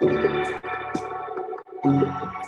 Thank you.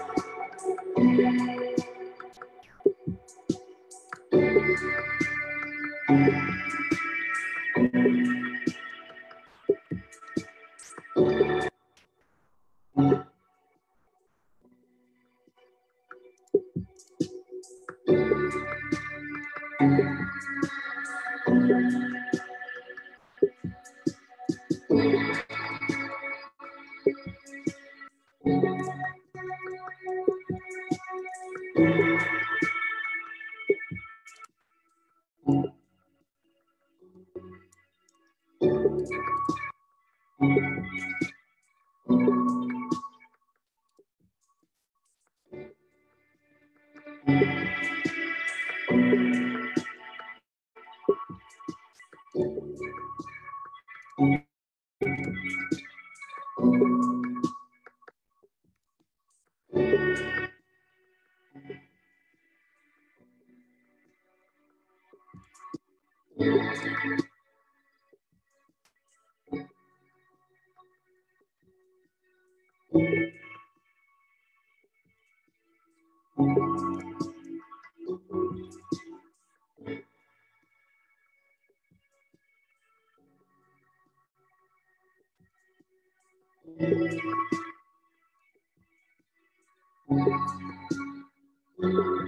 Thank you.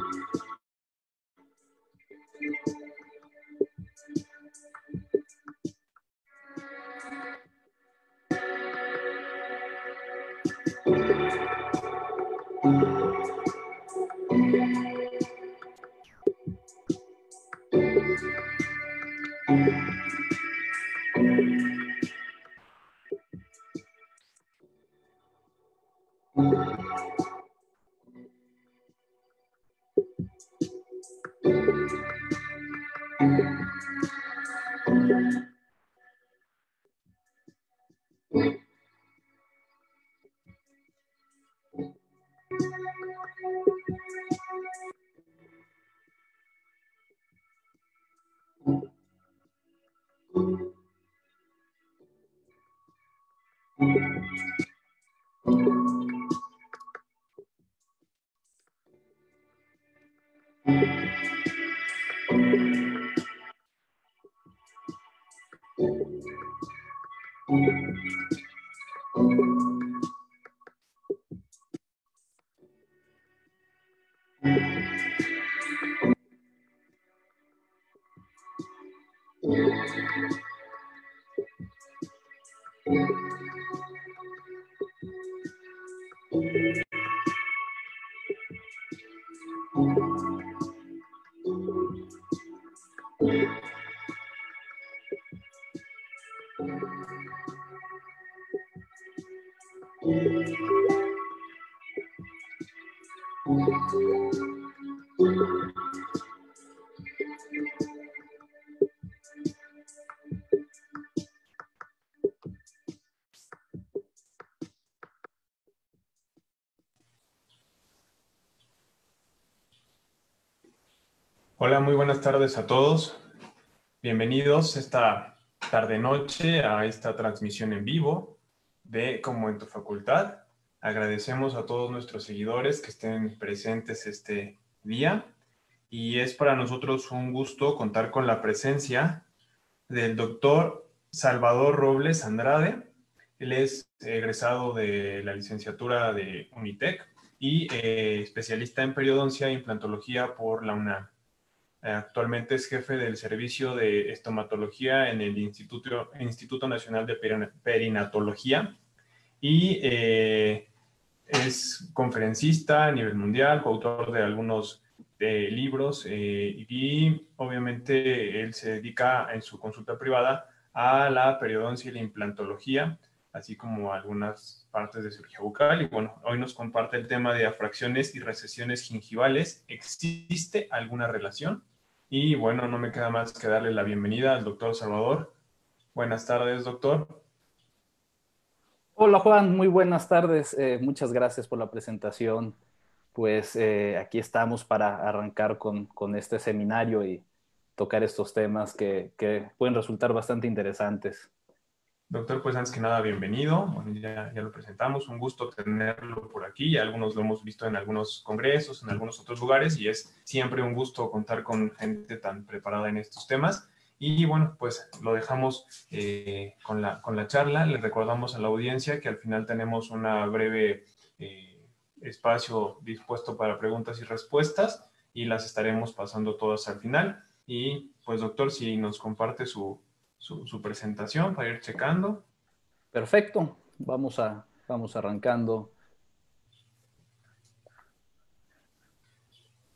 Hola, muy buenas tardes a todos. Bienvenidos esta tarde-noche a esta transmisión en vivo de Como en tu facultad. Agradecemos a todos nuestros seguidores que estén presentes este día y es para nosotros un gusto contar con la presencia del doctor Salvador Robles Andrade. Él es egresado de la licenciatura de Unitec y eh, especialista en periodoncia e implantología por la UNAM. Actualmente es jefe del servicio de estomatología en el Instituto, Instituto Nacional de Perinatología y eh, es conferencista a nivel mundial, coautor de algunos eh, libros eh, y obviamente él se dedica en su consulta privada a la periodoncia y la implantología, así como algunas partes de cirugía bucal. Y bueno, hoy nos comparte el tema de afracciones y recesiones gingivales. ¿Existe alguna relación? Y bueno, no me queda más que darle la bienvenida al doctor Salvador. Buenas tardes, doctor. Hola pues, Juan, muy buenas tardes. Eh, muchas gracias por la presentación. Pues eh, aquí estamos para arrancar con, este seminario y tocar estos temas que, pueden resultar bastante interesantes. Doctor, pues antes que nada, bienvenido. ya, ya, lo presentamos, un gusto tenerlo por aquí. Ya algunos lo hemos visto en algunos congresos, en algunos otros lugares y es siempre un gusto contar con gente tan preparada en estos temas. Y bueno, pues lo dejamos eh, con, la, charla. Le recordamos a la audiencia que al final tenemos un breve eh, espacio dispuesto para preguntas y respuestas y las estaremos pasando todas al final. Y pues doctor, si nos comparte su, presentación para ir checando. Perfecto, vamos, a, vamos arrancando.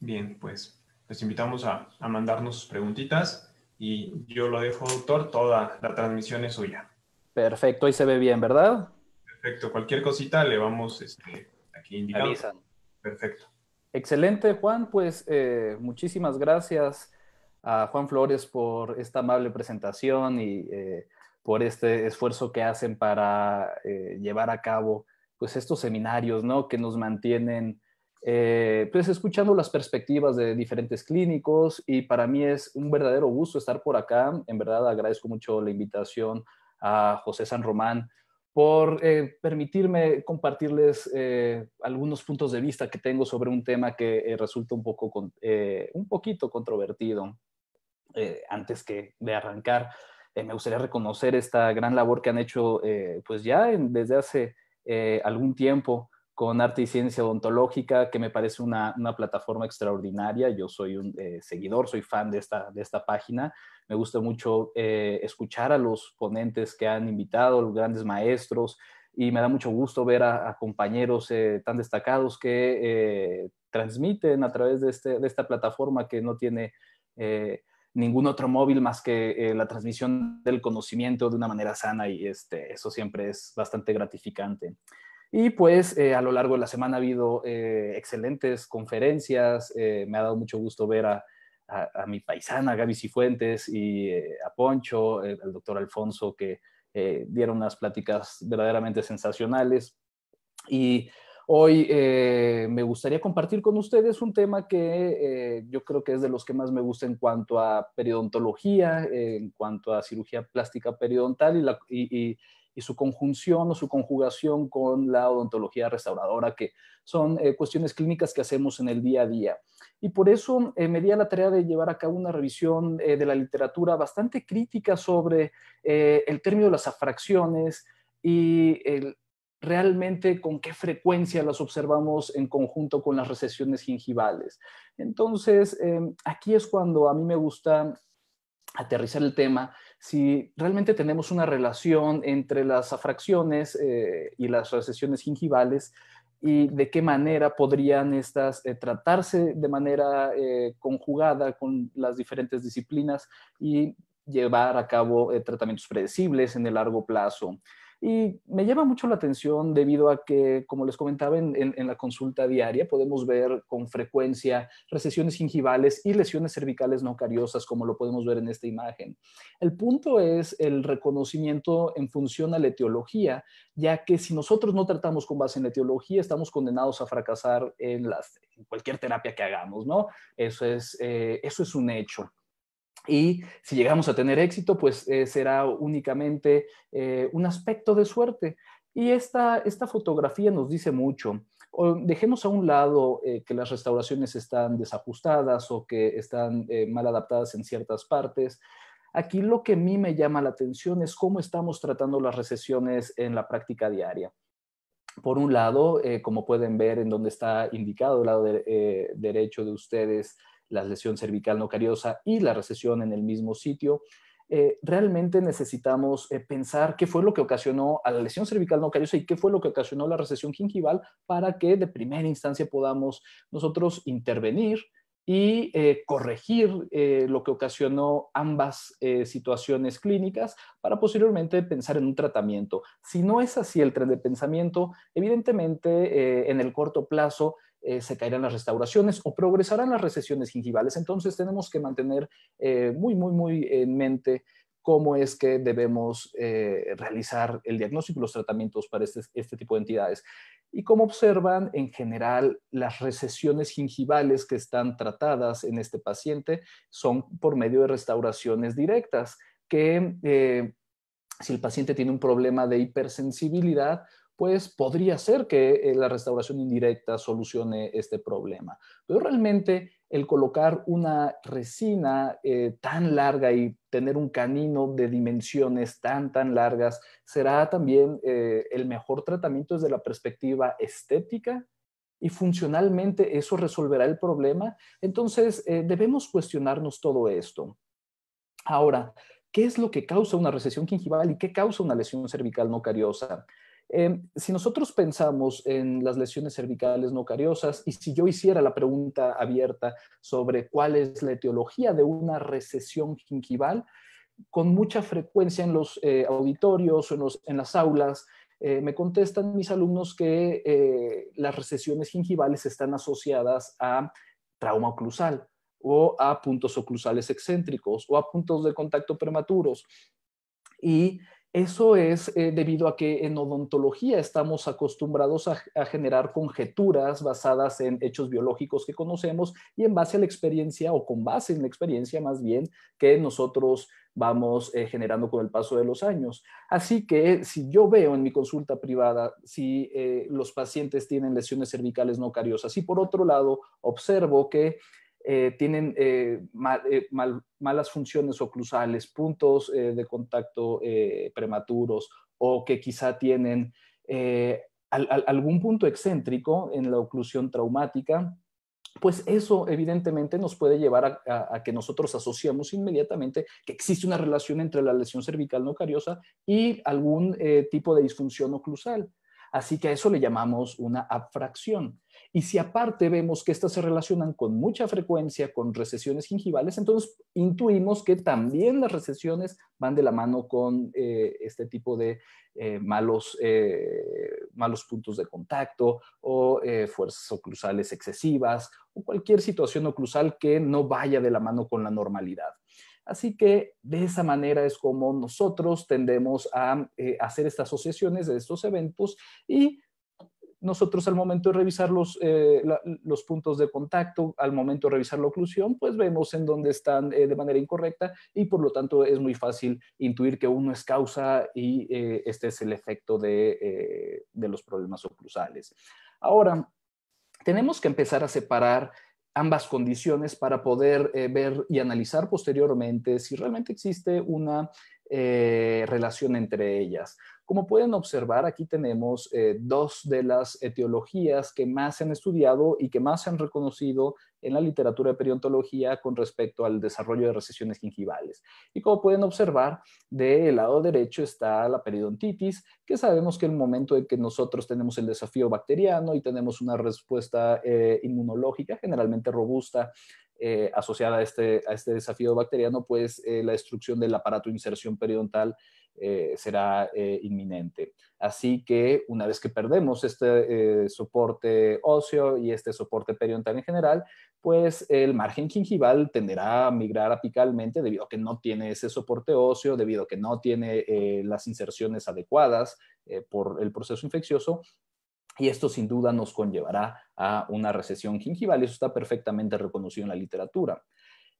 Bien, pues les invitamos a, a mandarnos sus preguntitas y yo lo dejo doctor, toda la transmisión es suya. Perfecto, ahí se ve bien, ¿verdad? Perfecto, cualquier cosita le vamos este, aquí indicando. Perfecto. Excelente, Juan, pues eh, muchísimas gracias a Juan Flores por esta amable presentación y eh, por este esfuerzo que hacen para eh, llevar a cabo pues estos seminarios, ¿no? Que nos mantienen eh, pues escuchando las perspectivas de diferentes clínicos y para mí es un verdadero gusto estar por acá. En verdad agradezco mucho la invitación a José San Román por eh, permitirme compartirles eh, algunos puntos de vista que tengo sobre un tema que resulta un, poco un poquito controvertido. antes que de arrancar, me gustaría reconocer esta gran labor que han hecho pues ya desde hace algún tiempo con Arte y Ciencia Odontológica, que me parece una, plataforma extraordinaria. Yo soy un eh, seguidor, soy fan de esta, de esta página. Me gusta mucho eh, escuchar a los ponentes que han invitado, los grandes maestros, y me da mucho gusto ver a, compañeros eh, tan destacados que transmiten a través este, de, esta plataforma que no tiene ningún otro móvil más que la transmisión del conocimiento de una manera sana y este, eso siempre es bastante gratificante. Y pues eh, a lo largo de la semana ha habido eh, excelentes conferencias, eh, me ha dado mucho gusto ver a, mi paisana Gaby Cifuentes y a Poncho, el doctor Alfonso, que dieron unas pláticas verdaderamente sensacionales. Y hoy me gustaría compartir con ustedes un tema que yo creo que es de los que más me gusta en cuanto a periodontología, en cuanto a cirugía plástica periodontal y, la, y y su conjunción o su conjugación con la odontología restauradora, que son eh, cuestiones clínicas que hacemos en el día a día. Y por eso eh, me di la tarea de llevar a cabo una revisión eh, de la literatura bastante crítica sobre el término de las afracciones y realmente con qué frecuencia las observamos en conjunto con las recesiones gingivales. Entonces, aquí es cuando a mí me gusta aterrizar el tema si realmente tenemos una relación entre las afracciones eh, y las recesiones gingivales y de qué manera podrían estas eh, tratarse de manera eh, conjugada con las diferentes disciplinas y llevar a cabo tratamientos predecibles en el largo plazo. Y me llama mucho la atención debido a que, como les comentaba en, la consulta diaria, podemos ver con frecuencia recesiones gingivales y lesiones cervicales no cariosas, como lo podemos ver en esta imagen. El punto es el reconocimiento en función a la etiología, ya que si nosotros no tratamos con base en la etiología, estamos condenados a fracasar en, cualquier terapia que hagamos, ¿no? eso es eh, un hecho. Y si llegamos a tener éxito, pues eh, será únicamente eh, un aspecto de suerte. Y esta, fotografía nos dice mucho. dejemos a un lado eh, que las restauraciones están desajustadas o que están mal adaptadas en ciertas partes. Aquí lo que a mí me llama la atención es cómo estamos tratando las recesiones en la práctica diaria. Por un lado, como pueden ver en donde está indicado el lado derecho de ustedes, la lesión cervical no cariosa y la recesión en el mismo sitio. Eh, realmente necesitamos eh, pensar qué fue lo que ocasionó a la lesión cervical no cariosa y qué fue lo que ocasionó la recesión gingival para que de primera instancia podamos nosotros intervenir y eh, corregir lo que ocasionó ambas situaciones clínicas para posteriormente pensar en un tratamiento. Si no es así el tren de pensamiento, evidentemente en el corto plazo eh, se caerán las restauraciones o progresarán las recesiones gingivales. Entonces tenemos que mantener eh, muy, muy, muy en mente cómo es que debemos eh, realizar el diagnóstico y los tratamientos para este, este, tipo de entidades. Y como observan, en general, las recesiones gingivales que están tratadas en este paciente son por medio de restauraciones directas, que si el paciente tiene un problema de hipersensibilidad, pues podría ser que eh, la restauración indirecta solucione este problema. Pero realmente el colocar una resina eh, tan larga y tener un canino de dimensiones tan, tan largas, será también eh, el mejor tratamiento desde la perspectiva estética y funcionalmente eso resolverá el problema. Entonces, debemos cuestionarnos todo esto. Ahora, ¿qué es lo que causa una recesión gingival y qué causa una lesión cervical no cariosa? Em, si nosotros pensamos en las lesiones cervicales no cariosas y si yo hiciera la pregunta abierta sobre cuál es la etiología de una recesión gingival, con mucha frecuencia en los eh, auditorios, o en las aulas, eh, me contestan mis alumnos que eh, las recesiones gingivales están asociadas a trauma oclusal o a puntos oclusales excéntricos o a puntos de contacto prematuros. Y eso es eh, debido a que en odontología estamos acostumbrados a, generar conjeturas basadas en hechos biológicos que conocemos y en base a la experiencia o con base en la experiencia más bien que nosotros vamos eh, generando con el paso de los años. Así que si yo veo en mi consulta privada si eh, los pacientes tienen lesiones cervicales no cariosas y por otro lado observo que eh, tienen eh, eh, malas funciones oclusales, puntos de contacto prematuros o que quizá tienen algún punto excéntrico en la oclusión traumática, pues eso evidentemente nos puede llevar a, que nosotros asociamos inmediatamente que existe una relación entre la lesión cervical no cariosa y algún tipo de disfunción oclusal. Así que a eso le llamamos una abfracción. Y si aparte vemos que estas se relacionan con mucha frecuencia con recesiones gingivales, entonces intuimos que también las recesiones van de la mano con eh, este tipo de eh, malos, eh, malos puntos de contacto o fuerzas oclusales excesivas o cualquier situación oclusal que no vaya de la mano con la normalidad. Así que de esa manera es como nosotros tendemos a hacer estas asociaciones de estos eventos y nosotros al momento de revisar eh, los, puntos de contacto, al momento de revisar la oclusión, pues vemos en dónde están eh, de manera incorrecta y por lo tanto es muy fácil intuir que uno es causa y eh, este es el efecto de, los problemas oclusales. Ahora, tenemos que empezar a separar ambas condiciones para poder ver y analizar posteriormente si realmente existe una relación entre ellas. Como pueden observar, aquí tenemos eh, dos de las etiologías que más se han estudiado y que más se han reconocido en la literatura de periodontología con respecto al desarrollo de recesiones gingivales. Y como pueden observar, del lado derecho está la periodontitis, que sabemos que en el momento en que nosotros tenemos el desafío bacteriano y tenemos una respuesta eh, inmunológica generalmente robusta eh, asociada este, a este, desafío bacteriano, pues la destrucción del aparato de inserción periodontal eh, será eh, inminente. Así que una vez que perdemos este eh, soporte óseo y este soporte periodontal en general, pues el margen gingival tenderá a migrar apicalmente debido a que no tiene ese soporte óseo, debido a que no tiene las inserciones adecuadas por el proceso infeccioso y esto sin duda nos conllevará a una recesión gingival y eso está perfectamente reconocido en la literatura.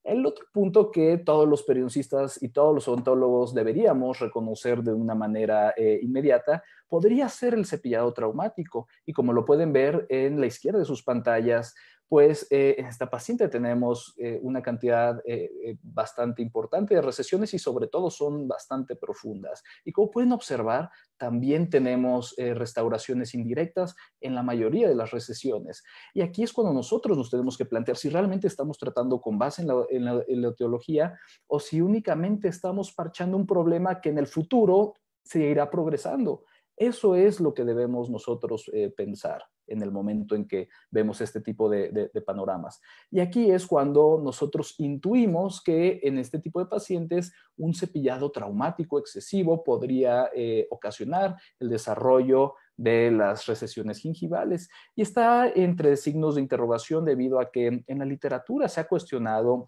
El otro punto que todos los periodistas y todos los ontólogos deberíamos reconocer de una manera eh, inmediata podría ser el cepillado traumático. Y como lo pueden ver en la izquierda de sus pantallas, pues eh, en esta paciente tenemos eh, una cantidad eh, bastante importante de recesiones y sobre todo son bastante profundas. Y como pueden observar, también tenemos restauraciones indirectas en la mayoría de las recesiones. Y aquí es cuando nosotros nos tenemos que plantear si realmente estamos tratando con base en la, en teología o si únicamente estamos parchando un problema que en el futuro se irá progresando eso es lo que debemos nosotros eh, pensar en el momento en que vemos este tipo de, panoramas. Y aquí es cuando nosotros intuimos que en este tipo de pacientes un cepillado traumático excesivo podría eh, ocasionar el desarrollo de las recesiones gingivales. Y está entre signos de interrogación debido a que en la literatura se ha cuestionado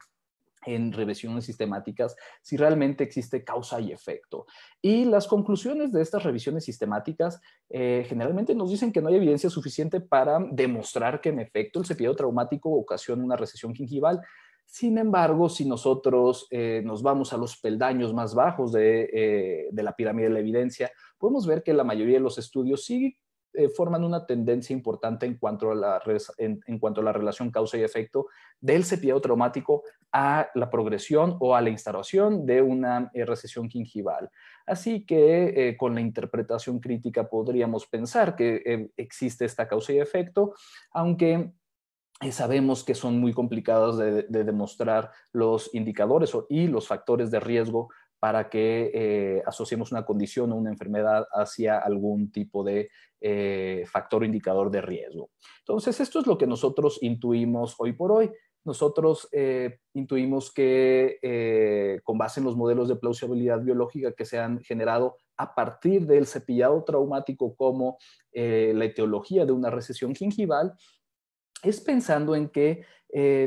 en revisiones sistemáticas si realmente existe causa y efecto. Y las conclusiones de estas revisiones sistemáticas eh, generalmente nos dicen que no hay evidencia suficiente para demostrar que en efecto el cepillado traumático ocasiona una recesión gingival. Sin embargo, si nosotros eh, nos vamos a los peldaños más bajos eh, de, la pirámide de la evidencia, podemos ver que la mayoría de los estudios sí eh, forman una tendencia importante en cuanto, a la relación causa y efecto del cepillado traumático a la progresión o a la instalación de una eh, recesión gingival. Así que eh, con la interpretación crítica podríamos pensar que existe esta causa y efecto, aunque sabemos que son muy complicados de, demostrar los indicadores y los factores de riesgo para que eh, asociemos una condición o una enfermedad hacia algún tipo de eh, factor indicador de riesgo. Entonces, esto es lo que nosotros intuimos hoy por hoy. Nosotros eh, intuimos que con base en los modelos de plausibilidad biológica que se han generado a partir del cepillado traumático como la etiología de una recesión gingival, es pensando en que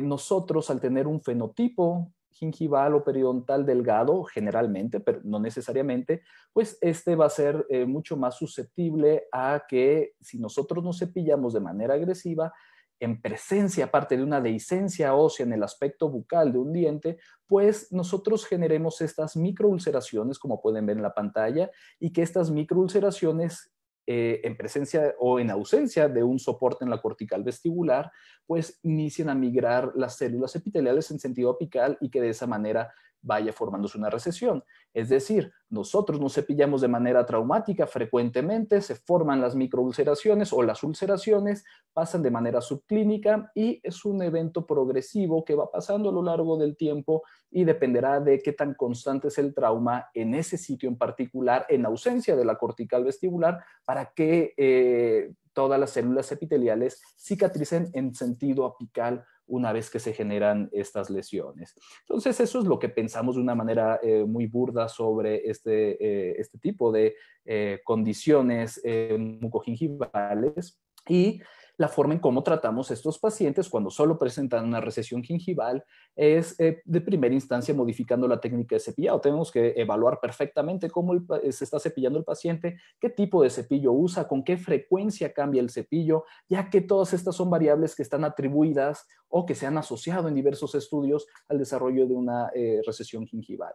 nosotros al tener un fenotipo gingival o periodontal delgado, generalmente, pero no necesariamente, pues este va a ser eh, mucho más susceptible a que si nosotros nos cepillamos de manera agresiva, en presencia, aparte de una dehiscencia ósea en el aspecto bucal de un diente, pues nosotros generemos estas microulceraciones, como pueden ver en la pantalla, y que estas microulceraciones eh, en presencia o en ausencia de un soporte en la cortical vestibular, pues inician a migrar las células epiteliales en sentido apical y que de esa manera vaya formándose una recesión. Es decir, nosotros nos cepillamos de manera traumática frecuentemente, se forman las microulceraciones o las ulceraciones, pasan de manera subclínica y es un evento progresivo que va pasando a lo largo del tiempo y dependerá de qué tan constante es el trauma en ese sitio en particular, en ausencia de la cortical vestibular, para que eh, todas las células epiteliales cicatricen en sentido apical una vez que se generan estas lesiones. Entonces, eso es lo que pensamos de una manera eh, muy burda sobre este, eh, este tipo de eh, condiciones mucogingivales y la forma en cómo tratamos estos pacientes cuando solo presentan una recesión gingival es de primera instancia modificando la técnica de cepillado. Tenemos que evaluar perfectamente cómo se está cepillando el paciente, qué tipo de cepillo usa, con qué frecuencia cambia el cepillo, ya que todas estas son variables que están atribuidas o que se han asociado en diversos estudios al desarrollo de una eh, recesión gingival.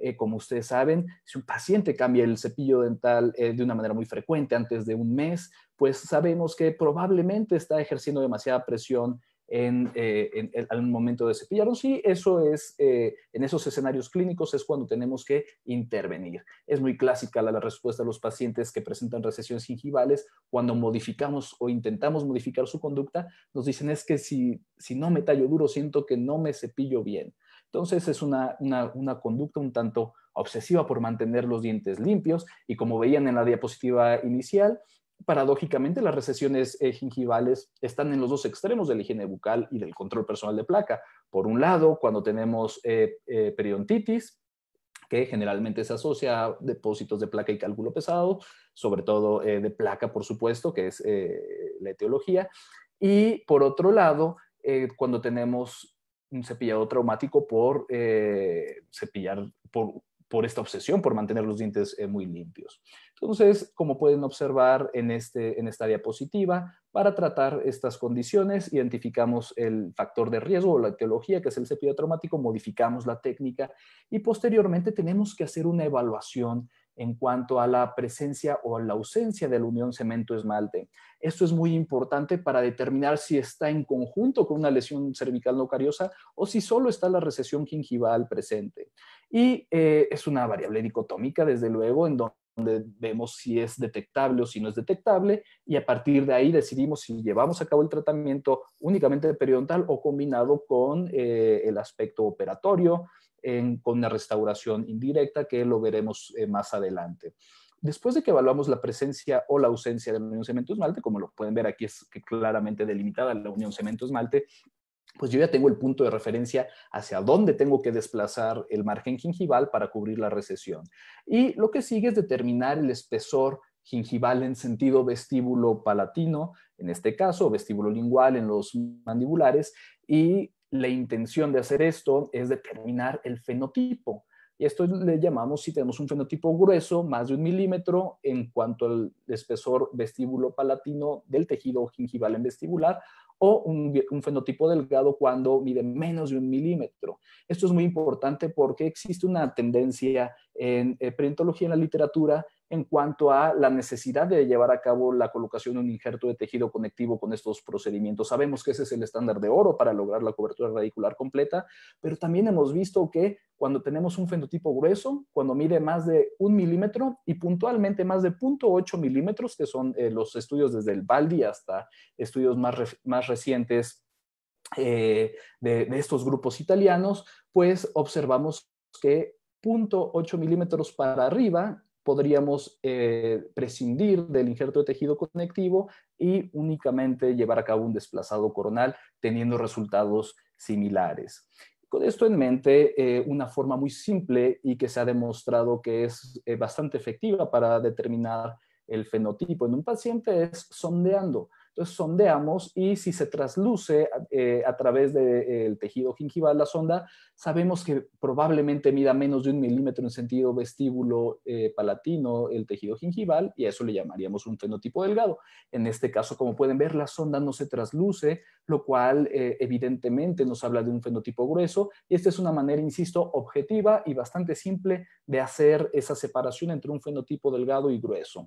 Eh, como ustedes saben, si un paciente cambia el cepillo dental eh, de una manera muy frecuente antes de un mes, pues sabemos que probablemente está ejerciendo demasiada presión en, el eh, momento de cepillaron. sí, eso es, eh, en esos escenarios clínicos es cuando tenemos que intervenir. Es muy clásica la, respuesta de los pacientes que presentan recesiones gingivales cuando modificamos o intentamos modificar su conducta, nos dicen es que si, si no me tallo duro siento que no me cepillo bien. Entonces es una, una conducta un tanto obsesiva por mantener los dientes limpios y como veían en la diapositiva inicial, paradójicamente, las recesiones eh, gingivales están en los dos extremos de la higiene bucal y del control personal de placa. Por un lado, cuando tenemos eh, eh, periodontitis, que generalmente se asocia a depósitos de placa y cálculo pesado, sobre todo de placa, por supuesto, que es la etiología. Y por otro lado, cuando tenemos un cepillado traumático por cepillar, por por esta obsesión por mantener los dientes eh, muy limpios. Entonces, como pueden observar en, este, en esta diapositiva, para tratar estas condiciones identificamos el factor de riesgo o la etiología, que es el cepillo traumático, modificamos la técnica y posteriormente tenemos que hacer una evaluación en cuanto a la presencia o la ausencia de la unión cemento-esmalte. Esto es muy importante para determinar si está en conjunto con una lesión cervical no cariosa o si solo está la recesión gingival presente. Y eh, es una variable dicotómica, desde luego, en donde vemos si es detectable o si no es detectable, y a partir de ahí decidimos si llevamos a cabo el tratamiento únicamente periodontal o combinado con eh, el aspecto operatorio, con una restauración indirecta que lo veremos eh, más adelante. Después de que evaluamos la presencia o la ausencia de la unión cemento-esmalte, como lo pueden ver aquí es que claramente delimitada la unión cemento-esmalte, pues yo ya tengo el punto de referencia hacia dónde tengo que desplazar el margen gingival para cubrir la recesión. Y lo que sigue es determinar el espesor gingival en sentido vestíbulo palatino, en este caso, vestíbulo lingual en los mandibulares, y la intención de hacer esto es determinar el fenotipo. Y esto le llamamos si tenemos un fenotipo grueso, más de un milímetro, en cuanto al espesor vestíbulo palatino del tejido gingival en vestibular, o un, fenotipo delgado cuando mide menos de un milímetro. Esto es muy importante porque existe una tendencia en eh, en la literatura en cuanto a la necesidad de llevar a cabo la colocación de un injerto de tejido conectivo con estos procedimientos. Sabemos que ese es el estándar de oro para lograr la cobertura radicular completa, pero también hemos visto que cuando tenemos un fenotipo grueso, cuando mide más de un milímetro y puntualmente más de 0.8 milímetros, que son eh, los estudios desde el Baldi hasta estudios más, más recientes eh, de, de estos grupos italianos, pues observamos que 0.8 milímetros para arriba podríamos eh, prescindir del injerto de tejido conectivo y únicamente llevar a cabo un desplazado coronal teniendo resultados similares. Con esto en mente, eh, una forma muy simple y que se ha demostrado que es eh, bastante efectiva para determinar el fenotipo en un paciente es sondeando. Entonces sondeamos y si se trasluce eh, a través del eh, tejido gingival la sonda, sabemos que probablemente mida menos de un milímetro en sentido vestíbulo eh, palatino el tejido gingival y a eso le llamaríamos un fenotipo delgado. En este caso, como pueden ver, la sonda no se trasluce, lo cual evidentemente nos habla de un fenotipo grueso y esta es una manera, insisto, objetiva y bastante simple de hacer esa separación entre un fenotipo delgado y grueso.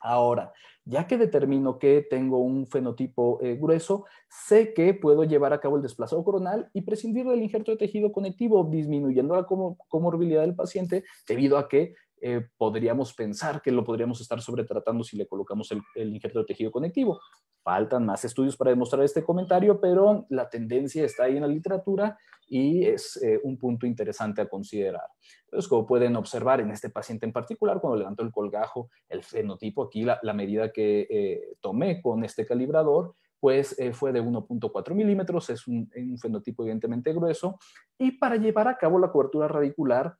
Ahora, ya que determino que tengo un fenotipo eh, grueso, sé que puedo llevar a cabo el desplazado coronal y prescindir del injerto de tejido conectivo, disminuyendo la comorbilidad del paciente debido a que eh, podríamos pensar que lo podríamos estar sobretratando si le colocamos el, el injerto de tejido conectivo. Faltan más estudios para demostrar este comentario, pero la tendencia está ahí en la literatura y es eh, un punto interesante a considerar. Entonces, como pueden observar en este paciente en particular, cuando levanto el colgajo, el fenotipo, aquí la, medida que eh, tomé con este calibrador, pues fue de 1.4 milímetros, es un, fenotipo evidentemente grueso, y para llevar a cabo la cobertura radicular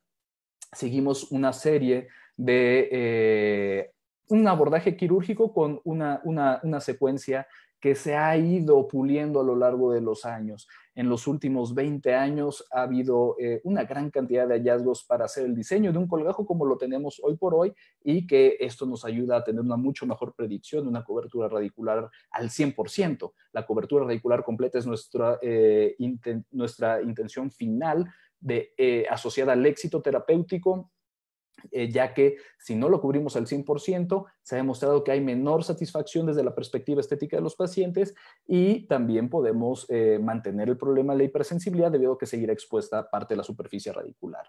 seguimos una serie de eh, un abordaje quirúrgico con una, una, una secuencia que se ha ido puliendo a lo largo de los años. En los últimos 20 años ha habido eh, una gran cantidad de hallazgos para hacer el diseño de un colgajo como lo tenemos hoy por hoy y que esto nos ayuda a tener una mucho mejor predicción, una cobertura radicular al 100%. La cobertura radicular completa es nuestra, eh, nuestra intención final, eh, asociada al éxito terapéutico, eh, ya que si no lo cubrimos al 100%, se ha demostrado que hay menor satisfacción desde la perspectiva estética de los pacientes y también podemos eh, mantener el problema de la hipersensibilidad debido a que seguirá expuesta parte de la superficie radicular.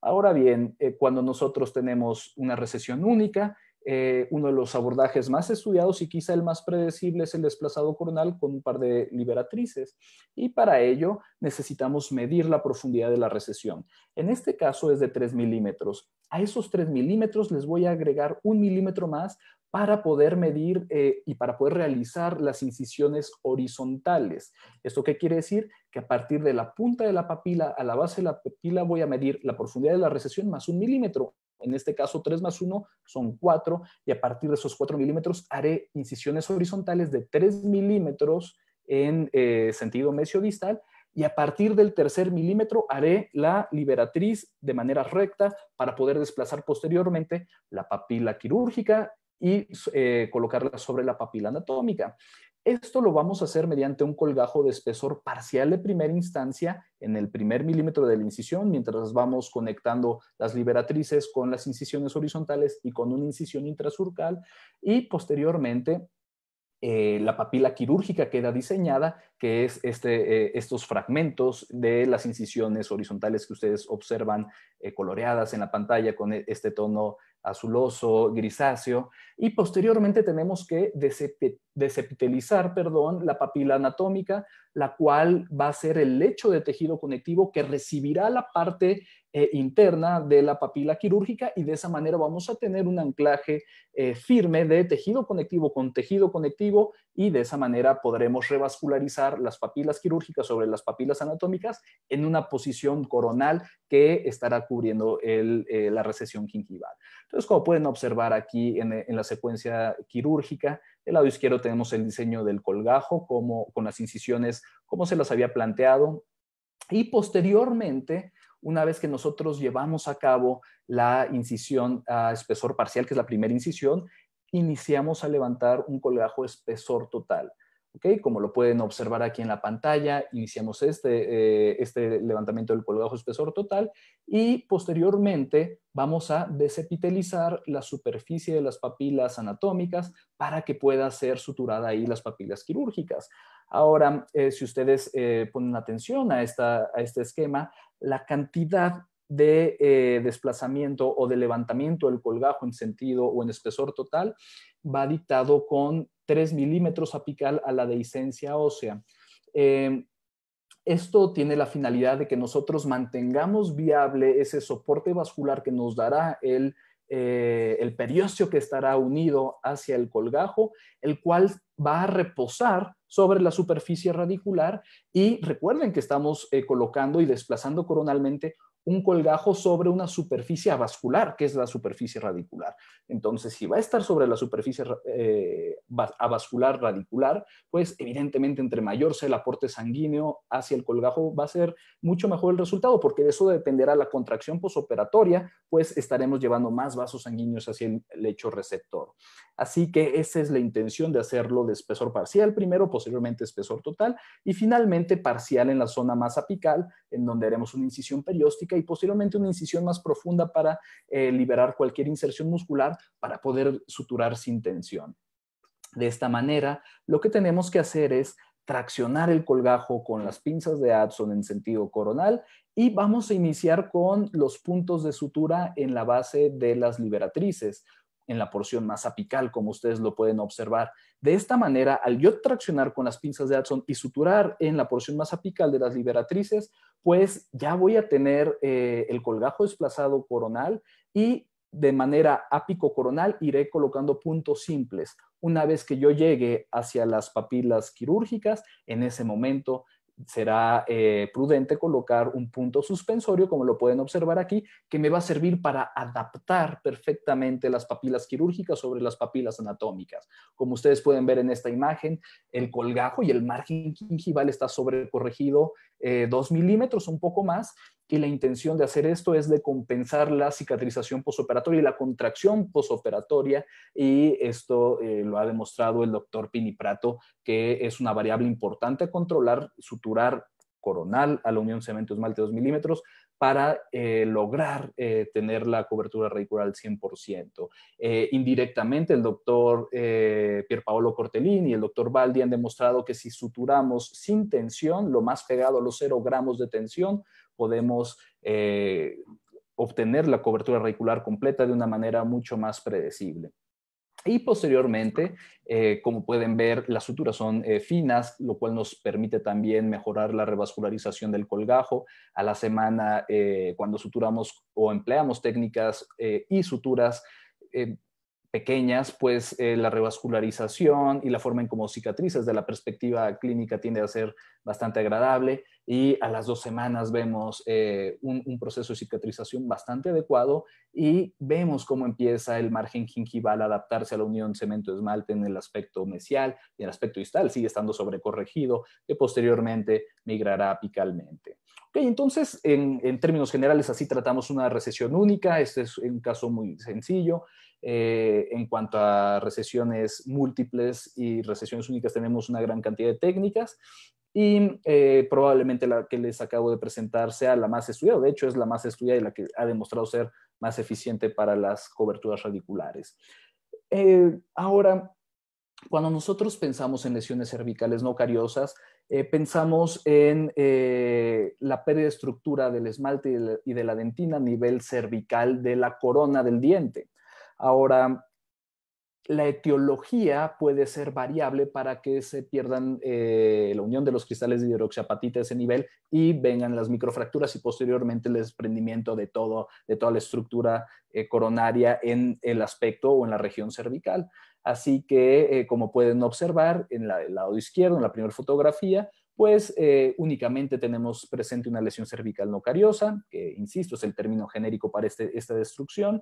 Ahora bien, cuando nosotros tenemos una recesión única, eh, uno de los abordajes más estudiados y quizá el más predecible es el desplazado coronal con un par de liberatrices. Y para ello necesitamos medir la profundidad de la recesión. En este caso es de 3 milímetros. A esos 3 milímetros les voy a agregar un milímetro más para poder medir eh, y para poder realizar las incisiones horizontales. ¿Esto qué quiere decir? Que a partir de la punta de la papila a la base de la papila voy a medir la profundidad de la recesión más un milímetro. En este caso, 3 más 1 son 4 y a partir de esos 4 milímetros haré incisiones horizontales de 3 milímetros en eh, sentido mesiodistal y a partir del tercer milímetro haré la liberatriz de manera recta para poder desplazar posteriormente la papila quirúrgica y eh, colocarla sobre la papila anatómica. Esto lo vamos a hacer mediante un colgajo de espesor parcial de primera instancia en el primer milímetro de la incisión, mientras vamos conectando las liberatrices con las incisiones horizontales y con una incisión intrasurcal, y posteriormente eh, la papila quirúrgica queda diseñada, que es este, eh, estos fragmentos de las incisiones horizontales que ustedes observan eh, coloreadas en la pantalla con e, este tono azuloso, grisáceo, y posteriormente tenemos que desepitelizar, perdón, la papila anatómica la cual va a ser el lecho de tejido conectivo que recibirá la parte eh, interna de la papila quirúrgica y de esa manera vamos a tener un anclaje eh, firme de tejido conectivo con tejido conectivo y de esa manera podremos revascularizar las papilas quirúrgicas sobre las papilas anatómicas en una posición coronal que estará cubriendo eh, la recesión gingival Entonces, como pueden observar aquí en la secuencia quirúrgica, el lado izquierdo tenemos el diseño del colgajo como, con las incisiones como se las había planteado. Y posteriormente, una vez que nosotros llevamos a cabo la incisión a espesor parcial, que es la primera incisión, iniciamos a levantar un colgajo espesor total como lo pueden observar aquí en la pantalla, iniciamos este, eh, este levantamiento del colgajo espesor total y posteriormente vamos a desepitelizar la superficie de las papilas anatómicas para que pueda ser suturada ahí las papilas quirúrgicas. Ahora, eh, si ustedes eh, ponen atención a, esta, a este esquema, la cantidad de desplazamiento o de levantamiento del colgajo en sentido o en espesor total va dictado con 3 milímetros apical a la dehiscencia ósea. Em, esto tiene la finalidad de que nosotros mantengamos viable ese soporte vascular que nos dará el, eh, que estará unido hacia el colgajo, el cual va a reposar sobre la superficie radicular y recuerden que estamos eh, colocando y desplazando coronalmente un colgajo sobre una superficie avascular, que es la superficie radicular. Entonces, si va a estar sobre la superficie eh, avascular radicular, pues evidentemente entre mayor sea el aporte sanguíneo hacia el colgajo va a ser mucho mejor el resultado, porque de eso dependerá la contracción posoperatoria, pues estaremos llevando más vasos sanguíneos hacia el lecho receptor. Así que esa es la intención de hacerlo de espesor parcial primero, posteriormente espesor total y finalmente parcial en la zona más apical en donde haremos una incisión perióstica y posiblemente una incisión más profunda para eh, liberar cualquier inserción muscular para poder suturar sin tensión. De esta manera, lo que tenemos que hacer es traccionar el colgajo con las pinzas de Adson en sentido coronal y vamos a iniciar con los puntos de sutura en la base de las liberatrices en la porción más apical, como ustedes lo pueden observar. De esta manera, al yo traccionar con las pinzas de Adson y suturar en la porción más apical de las liberatrices, pues ya voy a tener eh, el colgajo desplazado coronal y de manera apico-coronal iré colocando puntos simples. Una vez que yo llegue hacia las papilas quirúrgicas, en ese momento será eh, prudente colocar un punto suspensorio, como lo pueden observar aquí, que me va a servir para adaptar perfectamente las papilas quirúrgicas sobre las papilas anatómicas. Como ustedes pueden ver en esta imagen, el colgajo y el margen gingival está sobrecorregido eh, dos milímetros, un poco más, y la intención de hacer esto es de compensar la cicatrización posoperatoria y la contracción posoperatoria y esto eh, lo ha demostrado el doctor Piniprato que es una variable importante a controlar, suturar coronal a la unión cemento-esmalte 2 milímetros para eh, lograr eh, tener la cobertura radicular al 100%. indirectamente, el doctor Pierpaolo Cortellini y el doctor Baldi han demostrado que si suturamos sin tensión, lo más pegado a los 0 gramos de tensión, podemos eh, obtener la cobertura radicular completa de una manera mucho más predecible. Y posteriormente, eh, como pueden ver, las suturas son eh, finas, lo cual nos permite también mejorar la revascularización del colgajo. A la semana, cuando suturamos o empleamos técnicas y suturas, pequeñas, pues eh, la revascularización y la forma en cómo cicatrices de la perspectiva clínica tiende a ser bastante agradable y a las dos semanas vemos eh, un, proceso de cicatrización bastante adecuado y vemos cómo empieza el margen gingival a adaptarse a la unión cemento-esmalte en el aspecto mesial y el aspecto distal sigue estando sobrecorregido que posteriormente migrará apicalmente. Okay, entonces, en, en términos generales, así tratamos una recesión única, este es un caso muy sencillo. Eh, en cuanto a recesiones múltiples y recesiones únicas, tenemos una gran cantidad de técnicas y eh, probablemente la que les acabo de presentar sea la más estudiada. De hecho, es la más estudiada y la que ha demostrado ser más eficiente para las coberturas radiculares. Eh, ahora, cuando nosotros pensamos en lesiones cervicales no cariosas, pensamos en la pérdida de estructura del esmalte y de, la dentina a nivel cervical de la corona del diente. Ahora, la etiología puede ser variable para que se pierdan eh, la unión de los cristales de hidroxiapatita a ese nivel y vengan las microfracturas y posteriormente el desprendimiento de, todo, de toda la estructura eh, coronaria en el aspecto o en la región cervical. Así que, eh, como pueden observar en el lado izquierdo, en la primera fotografía, pues únicamente tenemos presente una lesión cervical no cariosa, que insisto, es el término genérico para este, esta destrucción,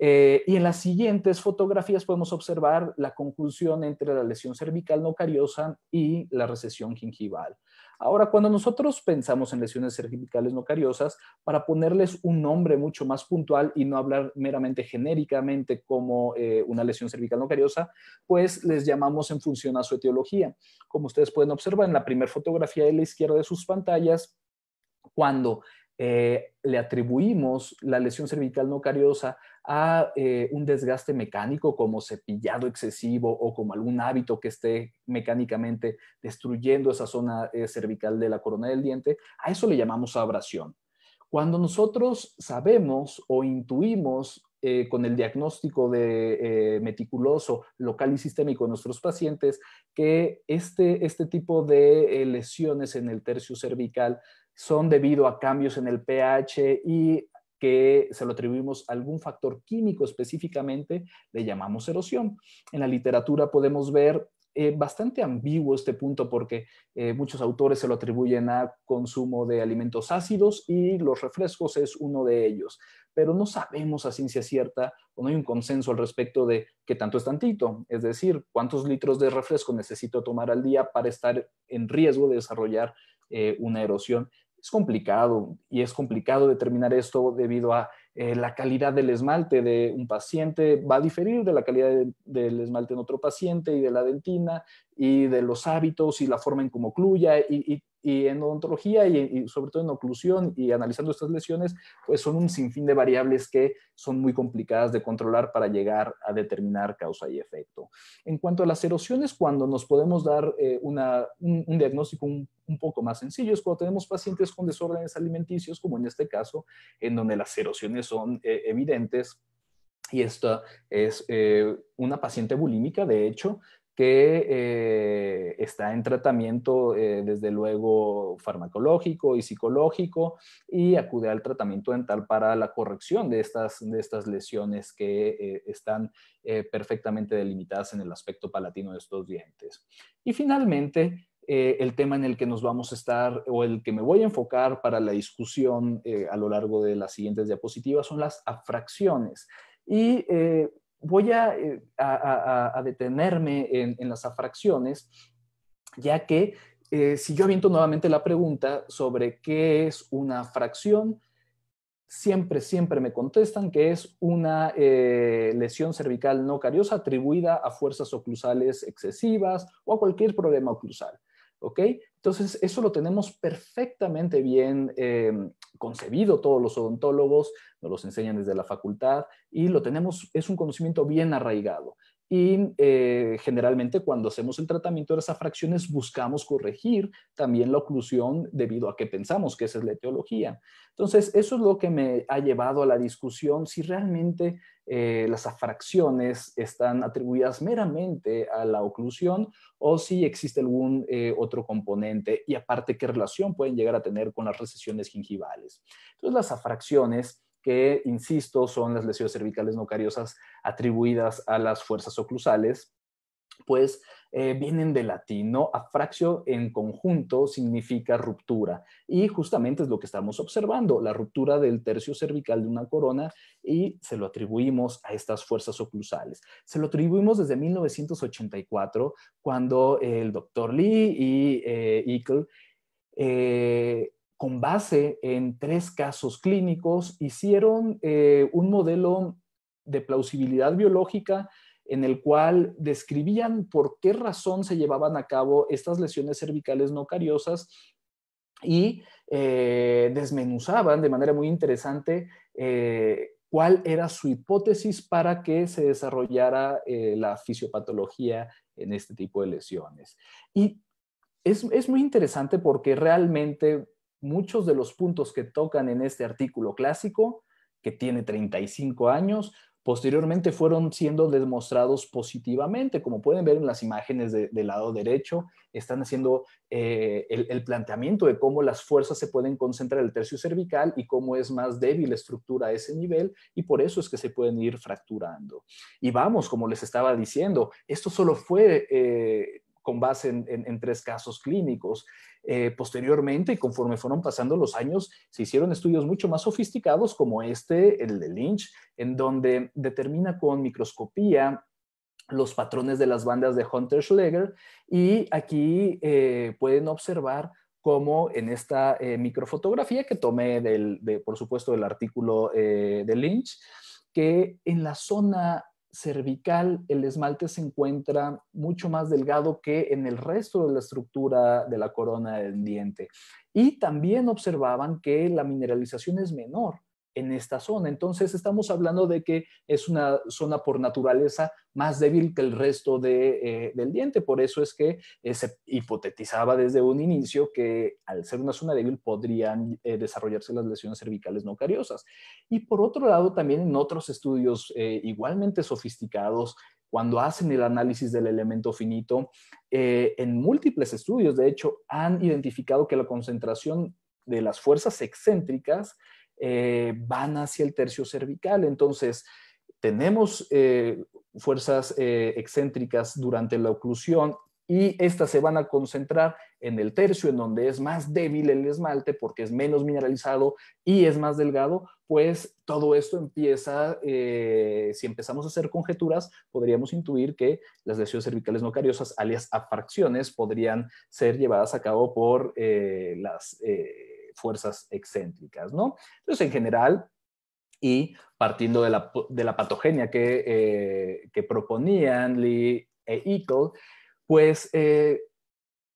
eh, y en las siguientes fotografías podemos observar la conjunción entre la lesión cervical no cariosa y la recesión gingival. Ahora, cuando nosotros pensamos en lesiones cervicales no cariosas, para ponerles un nombre mucho más puntual y no hablar meramente genéricamente como eh, una lesión cervical no cariosa, pues les llamamos en función a su etiología. Como ustedes pueden observar en la primera fotografía de la izquierda de sus pantallas, cuando eh, le atribuimos la lesión cervical no cariosa a eh, un desgaste mecánico como cepillado excesivo o como algún hábito que esté mecánicamente destruyendo esa zona eh, cervical de la corona del diente, a eso le llamamos abrasión. Cuando nosotros sabemos o intuimos eh, con el diagnóstico de, meticuloso, local y sistémico de nuestros pacientes, que este, este tipo de lesiones en el tercio cervical son debido a cambios en el pH y que se lo atribuimos a algún factor químico específicamente, le llamamos erosión. En la literatura podemos ver eh, bastante ambiguo este punto porque eh, muchos autores se lo atribuyen a consumo de alimentos ácidos y los refrescos es uno de ellos, pero no sabemos a ciencia cierta o no hay un consenso al respecto de qué tanto es tantito, es decir, cuántos litros de refresco necesito tomar al día para estar en riesgo de desarrollar eh, una erosión es complicado y es complicado determinar esto debido a eh, la calidad del esmalte de un paciente va a diferir de la calidad del esmalte en otro paciente y de la dentina y de los hábitos y la forma en cómo ocluya y, y y en odontología y, sobre todo en oclusión y analizando estas lesiones, pues son un sinfín de variables que son muy complicadas de controlar para llegar a determinar causa y efecto. En cuanto a las erosiones, cuando nos podemos dar eh, un, diagnóstico un, poco más sencillo es cuando tenemos pacientes con desórdenes alimenticios, como en este caso, en donde las erosiones son eh, evidentes. Y esta es eh, una paciente bulímica, de hecho, que eh, está en tratamiento eh, desde luego farmacológico y psicológico y acude al tratamiento dental para la corrección de estas, de estas lesiones que eh, están perfectamente delimitadas en el aspecto palatino de estos dientes. Y finalmente, el tema en el que nos vamos a estar o el que me voy a enfocar para la discusión a lo largo de las siguientes diapositivas son las afracciones. Y voy a, eh, detenerme en, las afracciones, ya que eh, si yo aviento nuevamente la pregunta sobre qué es una fracción, siempre, siempre me contestan que es una eh, lesión cervical no cariosa atribuida a fuerzas oclusales excesivas o a cualquier problema oclusal. ¿ok? Entonces, eso lo tenemos perfectamente bien eh, concebido todos los odontólogos, nos los enseñan desde la facultad y lo tenemos, es un conocimiento bien arraigado. Y eh, generalmente cuando hacemos el tratamiento de esas fracciones buscamos corregir también la oclusión debido a que pensamos que esa es la etiología. Entonces, eso es lo que me ha llevado a la discusión si realmente eh, las afracciones están atribuidas meramente a la oclusión o si existe algún eh, otro componente y aparte qué relación pueden llegar a tener con las recesiones gingivales. Entonces las afracciones que, insisto, son las lesiones cervicales no cariosas atribuidas a las fuerzas oclusales, pues eh, vienen de latino, ¿no? Afraxio en conjunto significa ruptura y justamente es lo que estamos observando, la ruptura del tercio cervical de una corona y se lo atribuimos a estas fuerzas oclusales. Se lo atribuimos desde 1984 cuando el doctor Lee y eh, eh, con base en tres casos clínicos, hicieron eh, un modelo de plausibilidad biológica en el cual describían por qué razón se llevaban a cabo estas lesiones cervicales no cariosas y eh, desmenuzaban de manera muy interesante eh, cuál era su hipótesis para que se desarrollara eh, la fisiopatología en este tipo de lesiones. Y es, es muy interesante porque realmente muchos de los puntos que tocan en este artículo clásico, que tiene 35 años, Posteriormente fueron siendo demostrados positivamente, como pueden ver en las imágenes del lado derecho, están haciendo eh, el, planteamiento de cómo las fuerzas se pueden concentrar en el tercio cervical y cómo es más débil la estructura a ese nivel y por eso es que se pueden ir fracturando. Y vamos, como les estaba diciendo, esto solo fue... Eh, con base en, tres casos clínicos. Eh, posteriormente, y conforme fueron pasando los años, se hicieron estudios mucho más sofisticados como este, el de Lynch, en donde determina con microscopía los patrones de las bandas de hunter schlegger y aquí eh, pueden observar como en esta eh, microfotografía que tomé, del, por supuesto, del artículo de Lynch, que en la zona cervical el esmalte se encuentra mucho más delgado que en el resto de la estructura de la corona del diente. Y también observaban que la mineralización es menor en esta zona. Entonces estamos hablando de que es una zona por naturaleza más débil que el resto eh, del diente. Por eso es que eh, se hipotetizaba desde un inicio que al ser una zona débil podrían eh, desarrollarse las lesiones cervicales no cariosas. Y por otro lado, también en otros estudios igualmente sofisticados, cuando hacen el análisis del elemento finito, en múltiples estudios, de hecho, han identificado que la concentración de las fuerzas excéntricas eh, van hacia el tercio cervical. Entonces, tenemos eh, fuerzas eh, excéntricas durante la oclusión y estas se van a concentrar en el tercio, en donde es más débil el esmalte porque es menos mineralizado y es más delgado, pues todo esto empieza, si empezamos a hacer conjeturas, podríamos intuir que las lesiones cervicales no cariosas, alias fracciones, podrían ser llevadas a cabo por las fuerzas excéntricas, ¿no? Entonces, en general, y partiendo de la, patogenia eh, que, proponían Lee e pues eh,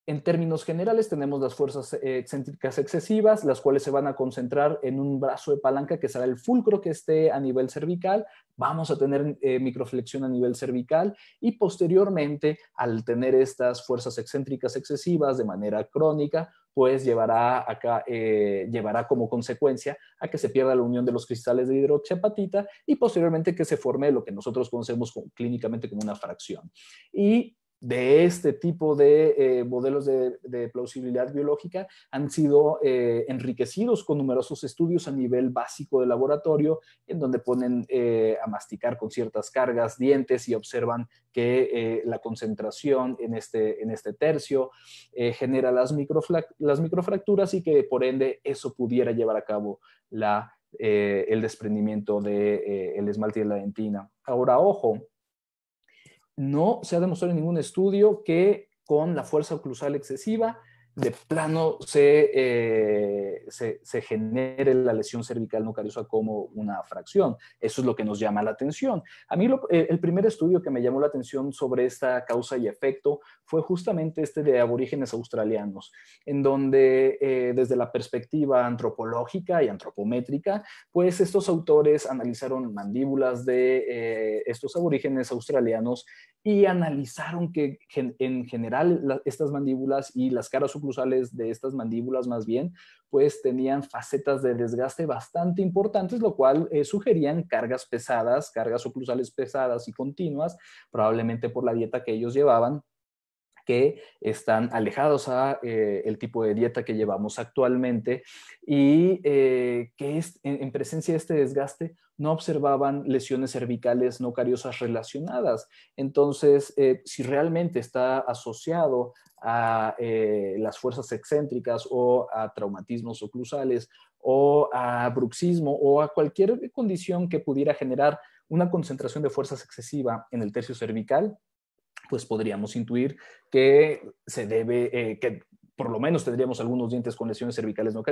en términos generales, tenemos las fuerzas eh, excéntricas excesivas, las cuales se van a concentrar en un brazo de palanca que será el fulcro que esté a nivel cervical. Vamos a tener eh, microflexión a nivel cervical y posteriormente, al tener estas fuerzas excéntricas excesivas de manera crónica, pues llevará, acá, eh, llevará como consecuencia a que se pierda la unión de los cristales de hidroxiapatita y posteriormente que se forme lo que nosotros conocemos clínicamente como una fracción. Y de este tipo de eh, modelos de, plausibilidad biológica han sido eh, enriquecidos con numerosos estudios a nivel básico de laboratorio, en donde ponen eh, a masticar con ciertas cargas dientes y observan que la concentración en este, en este tercio genera las, microfracturas y que por ende eso pudiera llevar a cabo el desprendimiento del de, el esmalte de la dentina. Ahora, ojo, no se ha demostrado en ningún estudio que con la fuerza oclusal excesiva de plano eh, se, se, genere la lesión cervical no como una fracción. Eso es lo que nos llama la atención. A mí eh, el primer estudio que me llamó la atención sobre esta causa y efecto fue justamente este de aborígenes australianos, en donde eh, desde la perspectiva antropológica y antropométrica, pues estos autores analizaron mandíbulas de estos aborígenes australianos y analizaron que en general estas mandíbulas y las caras de estas mandíbulas más bien, pues tenían facetas de desgaste bastante importantes, lo cual eh, sugerían cargas pesadas, cargas oclusales pesadas y continuas, probablemente por la dieta que ellos llevaban que están alejados a eh, el tipo de dieta que llevamos actualmente y eh, que es, en presencia de este desgaste no observaban lesiones cervicales no cariosas relacionadas. Entonces, eh, si realmente está asociado a eh, las fuerzas excéntricas o a traumatismos oclusales o a bruxismo o a cualquier condición que pudiera generar una concentración de fuerzas excesiva en el tercio cervical, pues podríamos intuir que se debe, eh, que por lo menos tendríamos algunos dientes con lesiones cervicales no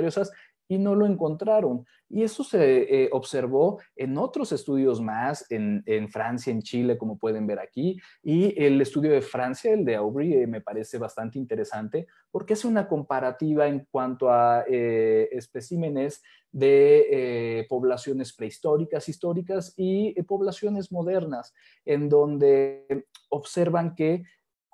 y no lo encontraron. Y eso se eh, observó en otros estudios más, en, Francia, en Chile, como pueden ver aquí, y el estudio de Francia, el de Aubry, eh, me parece bastante interesante porque hace una comparativa en cuanto a eh, especímenes de poblaciones prehistóricas, históricas y poblaciones modernas, en donde observan que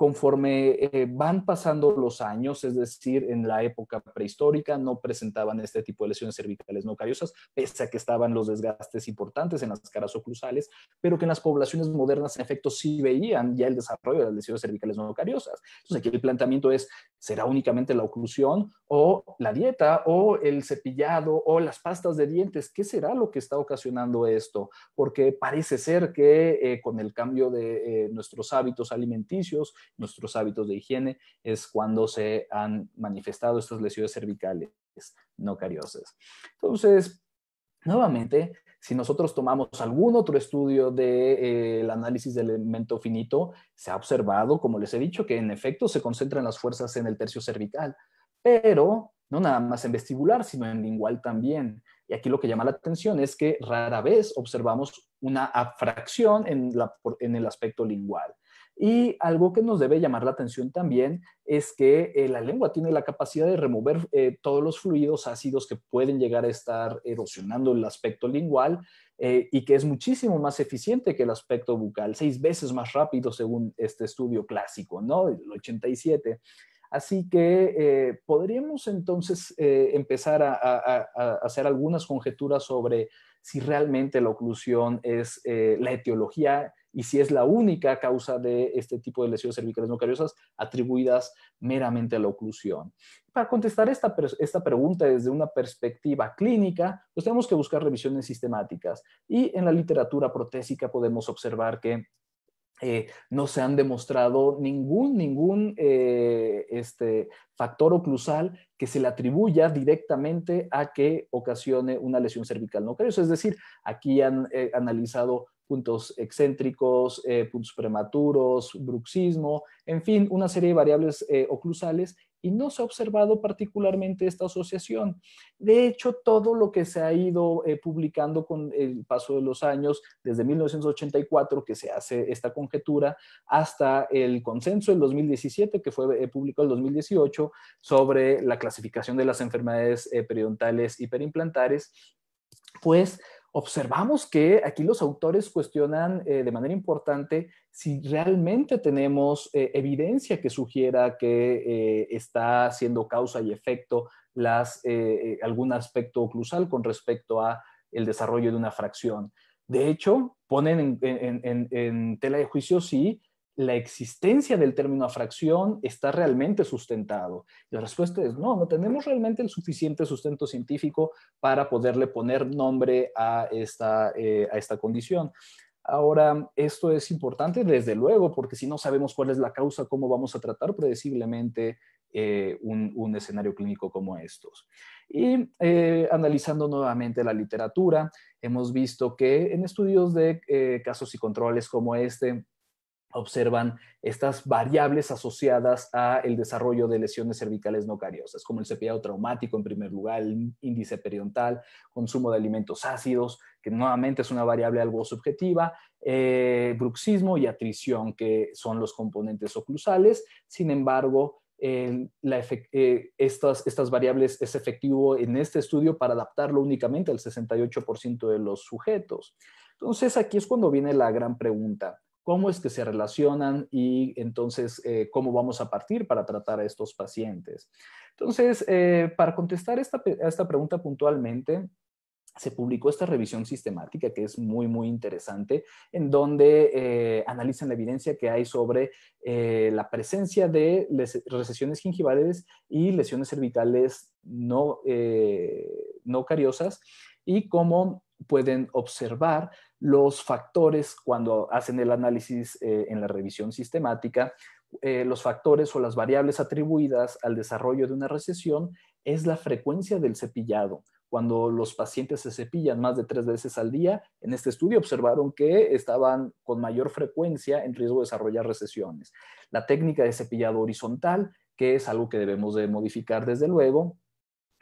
conforme eh, van pasando los años, es decir, en la época prehistórica no presentaban este tipo de lesiones cervicales no cariosas, pese a que estaban los desgastes importantes en las caras oclusales, pero que en las poblaciones modernas en efecto sí veían ya el desarrollo de las lesiones cervicales no cariosas. Entonces aquí el planteamiento es, ¿será únicamente la oclusión o la dieta o el cepillado o las pastas de dientes? ¿Qué será lo que está ocasionando esto? Porque parece ser que eh, con el cambio de eh, nuestros hábitos alimenticios, nuestros hábitos de higiene, es cuando se han manifestado estas lesiones cervicales no cariosas. Entonces, nuevamente, si nosotros tomamos algún otro estudio del de, eh, análisis del elemento finito, se ha observado, como les he dicho, que en efecto se concentran las fuerzas en el tercio cervical, pero no nada más en vestibular, sino en lingual también. Y aquí lo que llama la atención es que rara vez observamos una abfracción en, la, en el aspecto lingual. Y algo que nos debe llamar la atención también es que eh, la lengua tiene la capacidad de remover eh, todos los fluidos ácidos que pueden llegar a estar erosionando el aspecto lingual eh, y que es muchísimo más eficiente que el aspecto bucal, seis veces más rápido según este estudio clásico, ¿no? El 87. Así que podríamos entonces empezar a, hacer algunas conjeturas sobre si realmente la oclusión es la etiología y si es la única causa de este tipo de lesiones cervicales no cariosas atribuidas meramente a la oclusión. Para contestar esta, pregunta desde una perspectiva clínica, pues tenemos que buscar revisiones sistemáticas y en la literatura protésica podemos observar que eh, no se han demostrado ningún, ningún eh, este, factor oclusal que se le atribuya directamente a que ocasione una lesión cervical no cariosa. Es decir, aquí han eh, analizado puntos excéntricos, eh, puntos prematuros, bruxismo, en fin, una serie de variables eh, oclusales y no se ha observado particularmente esta asociación. De hecho, todo lo que se ha ido eh, publicando con el paso de los años, desde 1984 que se hace esta conjetura, hasta el consenso del 2017 que fue publicado en 2018 sobre la clasificación de las enfermedades periodontales hiperimplantares, pues observamos que aquí los autores cuestionan eh, de manera importante si realmente tenemos eh, evidencia que sugiera que eh, está siendo causa y efecto algún aspecto oclusal con respecto a el desarrollo de una fracción. De hecho, ponen en tela de juicio si la existencia del término afracción fracción está realmente sustentado? la respuesta es no, no tenemos realmente el suficiente sustento científico para poderle poner nombre a esta, eh, a esta condición. Ahora, esto es importante desde luego, porque si no sabemos cuál es la causa, cómo vamos a tratar predeciblemente eh, un, escenario clínico como estos. Y eh, analizando nuevamente la literatura, hemos visto que en estudios de casos y controles como este, observan estas variables asociadas a el desarrollo de lesiones cervicales no cariosas, como el cepillado traumático en primer lugar, índice periodontal, consumo de alimentos ácidos, que nuevamente es una variable algo subjetiva, eh, bruxismo y atrición, que son los componentes oclusales. Sin embargo, eh, estas, estas variables es efectivo en este estudio para adaptarlo únicamente al 68% de los sujetos. Entonces, aquí es cuando viene la gran pregunta cómo es que se relacionan y entonces eh, cómo vamos a partir para tratar a estos pacientes. Entonces, eh, para contestar esta, a esta pregunta puntualmente, se publicó esta revisión sistemática que es muy, muy interesante, en donde eh, analizan la evidencia que hay sobre la presencia de recesiones gingivales y lesiones cervicales no, no cariosas y cómo pueden observar los factores cuando hacen el análisis eh, en la revisión sistemática, eh, los factores o las variables atribuidas al desarrollo de una recesión es la frecuencia del cepillado. Cuando los pacientes se cepillan más de tres veces al día, en este estudio observaron que estaban con mayor frecuencia en riesgo de desarrollar recesiones. La técnica de cepillado horizontal, que es algo que debemos de modificar desde luego,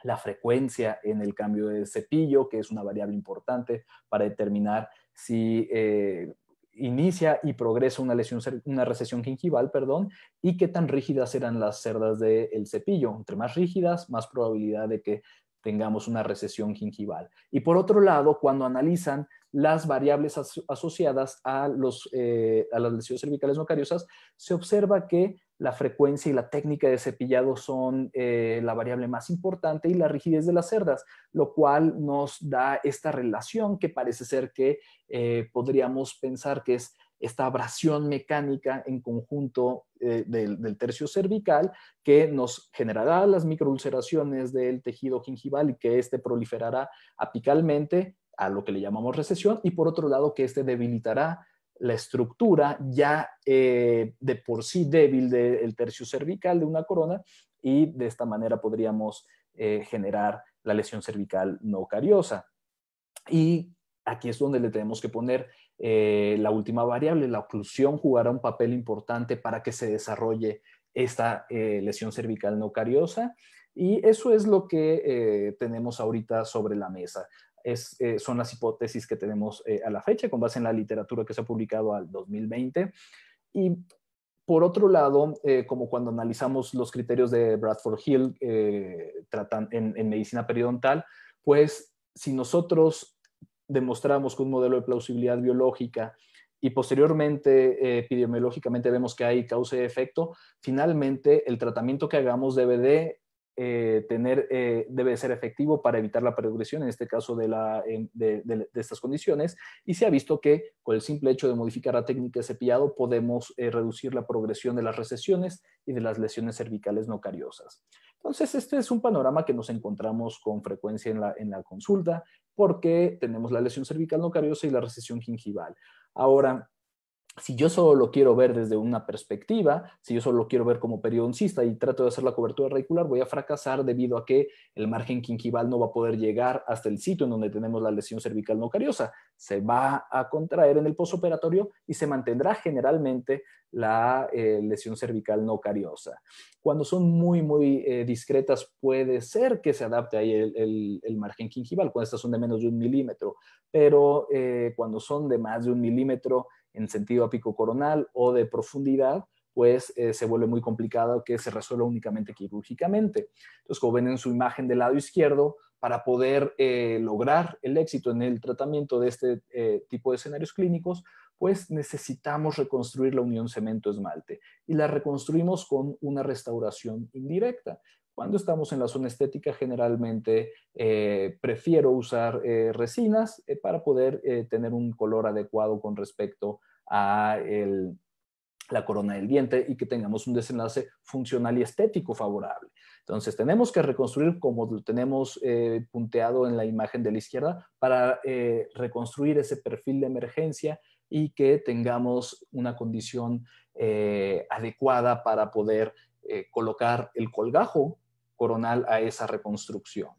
la frecuencia en el cambio de cepillo, que es una variable importante para determinar si eh, inicia y progresa una, lesión, una recesión gingival, perdón, y qué tan rígidas eran las cerdas del cepillo. Entre más rígidas, más probabilidad de que tengamos una recesión gingival. Y por otro lado, cuando analizan las variables asociadas a, los, eh, a las lesiones cervicales no se observa que la frecuencia y la técnica de cepillado son eh, la variable más importante y la rigidez de las cerdas, lo cual nos da esta relación que parece ser que eh, podríamos pensar que es esta abrasión mecánica en conjunto del, tercio cervical que nos generará las microulceraciones del tejido gingival y que este proliferará apicalmente a lo que le llamamos recesión y por otro lado que este debilitará la estructura ya eh, de por sí débil del tercio cervical de una corona y de esta manera podríamos eh, generar la lesión cervical no cariosa. Y aquí es donde le tenemos que poner eh, la última variable, la oclusión jugará un papel importante para que se desarrolle esta lesión cervical no cariosa. Y eso es lo que tenemos ahorita sobre la mesa. Eh, son las hipótesis que tenemos eh, a la fecha con base en la literatura que se ha publicado al 2020. Y por otro lado, eh, como cuando analizamos los criterios de Bradford Hill tratan, en, en, medicina periodontal, pues si nosotros demostramos que un modelo de plausibilidad biológica y posteriormente epidemiológicamente vemos que hay causa y efecto, finalmente el tratamiento que hagamos debe de eh, tener, eh, debe ser efectivo para evitar la progresión, en este caso de, la, de, estas condiciones, y se ha visto que con el simple hecho de modificar la técnica de cepillado podemos eh, reducir la progresión de las recesiones y de las lesiones cervicales no cariosas. Entonces, este es un panorama que nos encontramos con frecuencia la, en la consulta, porque tenemos la lesión cervical no cariosa y la recesión gingival. Ahora, si yo solo lo quiero ver desde una perspectiva, si yo solo lo quiero ver como periodoncista y trato de hacer la cobertura radicular, voy a fracasar debido a que el margen quinquival no va a poder llegar hasta el sitio en donde tenemos la lesión cervical no cariosa. Se va a contraer en el posoperatorio y se mantendrá generalmente la eh, lesión cervical no cariosa. Cuando son muy, muy eh, discretas, puede ser que se adapte ahí el, margen quinquival, cuando estas son de menos de un milímetro, pero eh, cuando son de más de un milímetro, en sentido apico coronal o de profundidad, pues eh, se vuelve muy complicado que se resuelva únicamente quirúrgicamente. Entonces, como ven en su imagen del lado izquierdo, para poder eh, lograr el éxito en el tratamiento de este eh, tipo de escenarios clínicos, pues necesitamos reconstruir la unión cemento-esmalte y la reconstruimos con una restauración indirecta. Cuando estamos en la zona estética, generalmente eh, prefiero usar eh, resinas eh, para poder tener un color adecuado con respecto a la corona del diente y que tengamos un desenlace funcional y estético favorable. Entonces, tenemos que reconstruir como lo tenemos punteado en la imagen de la izquierda para reconstruir ese perfil de emergencia y que tengamos una condición adecuada para poder colocar el colgajo coronal a esa reconstrucción.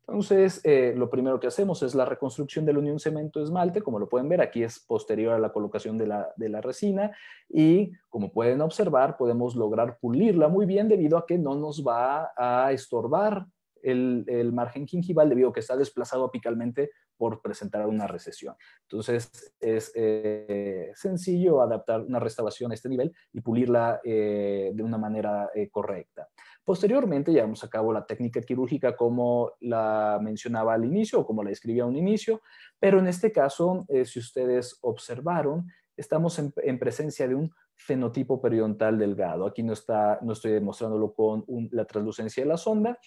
Entonces, eh, lo primero que hacemos es la reconstrucción de la unión cemento-esmalte, como lo pueden ver, aquí es posterior a la colocación de la, de la, resina y como pueden observar, podemos lograr pulirla muy bien debido a que no nos va a estorbar el, margen gingival debido a que está desplazado apicalmente por presentar una recesión. Entonces, es eh, sencillo adaptar una restauración a este nivel y pulirla eh, de una manera eh, correcta. Posteriormente, llevamos a cabo la técnica quirúrgica como la mencionaba al inicio o como la describía a un inicio, pero en este caso, si ustedes observaron, estamos en, presencia de un fenotipo periodontal delgado. Aquí no, está, no estoy demostrándolo con la translucencia de la sonda,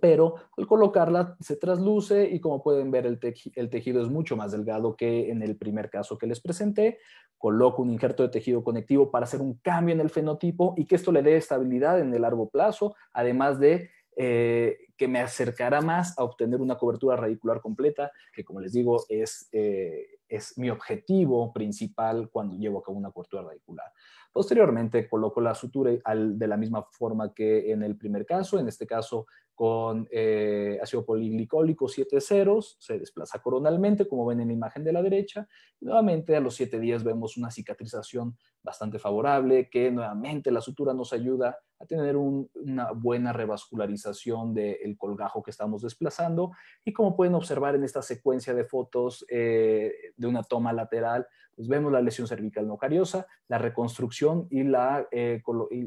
pero al colocarla se trasluce y como pueden ver el, tejido es mucho más delgado que en el primer caso que les presenté. Coloco un injerto de tejido conectivo para hacer un cambio en el fenotipo y que esto le dé estabilidad en el largo plazo, además de eh, que me acercará más a obtener una cobertura radicular completa, que como les digo es, eh, es mi objetivo principal cuando llevo a cabo una cobertura radicular. Posteriormente coloco la sutura de la misma forma que en el primer caso, en este caso con eh, ácido poliglicólico 7 ceros, se desplaza coronalmente, como ven en la imagen de la derecha. nuevamente a los 7 días vemos una cicatrización bastante favorable, que nuevamente la sutura nos ayuda a tener una buena revascularización del colgajo que estamos desplazando. Y como pueden observar en esta secuencia de fotos eh, de una toma lateral, pues, vemos la lesión cervical no cariosa, la reconstrucción y la, eh,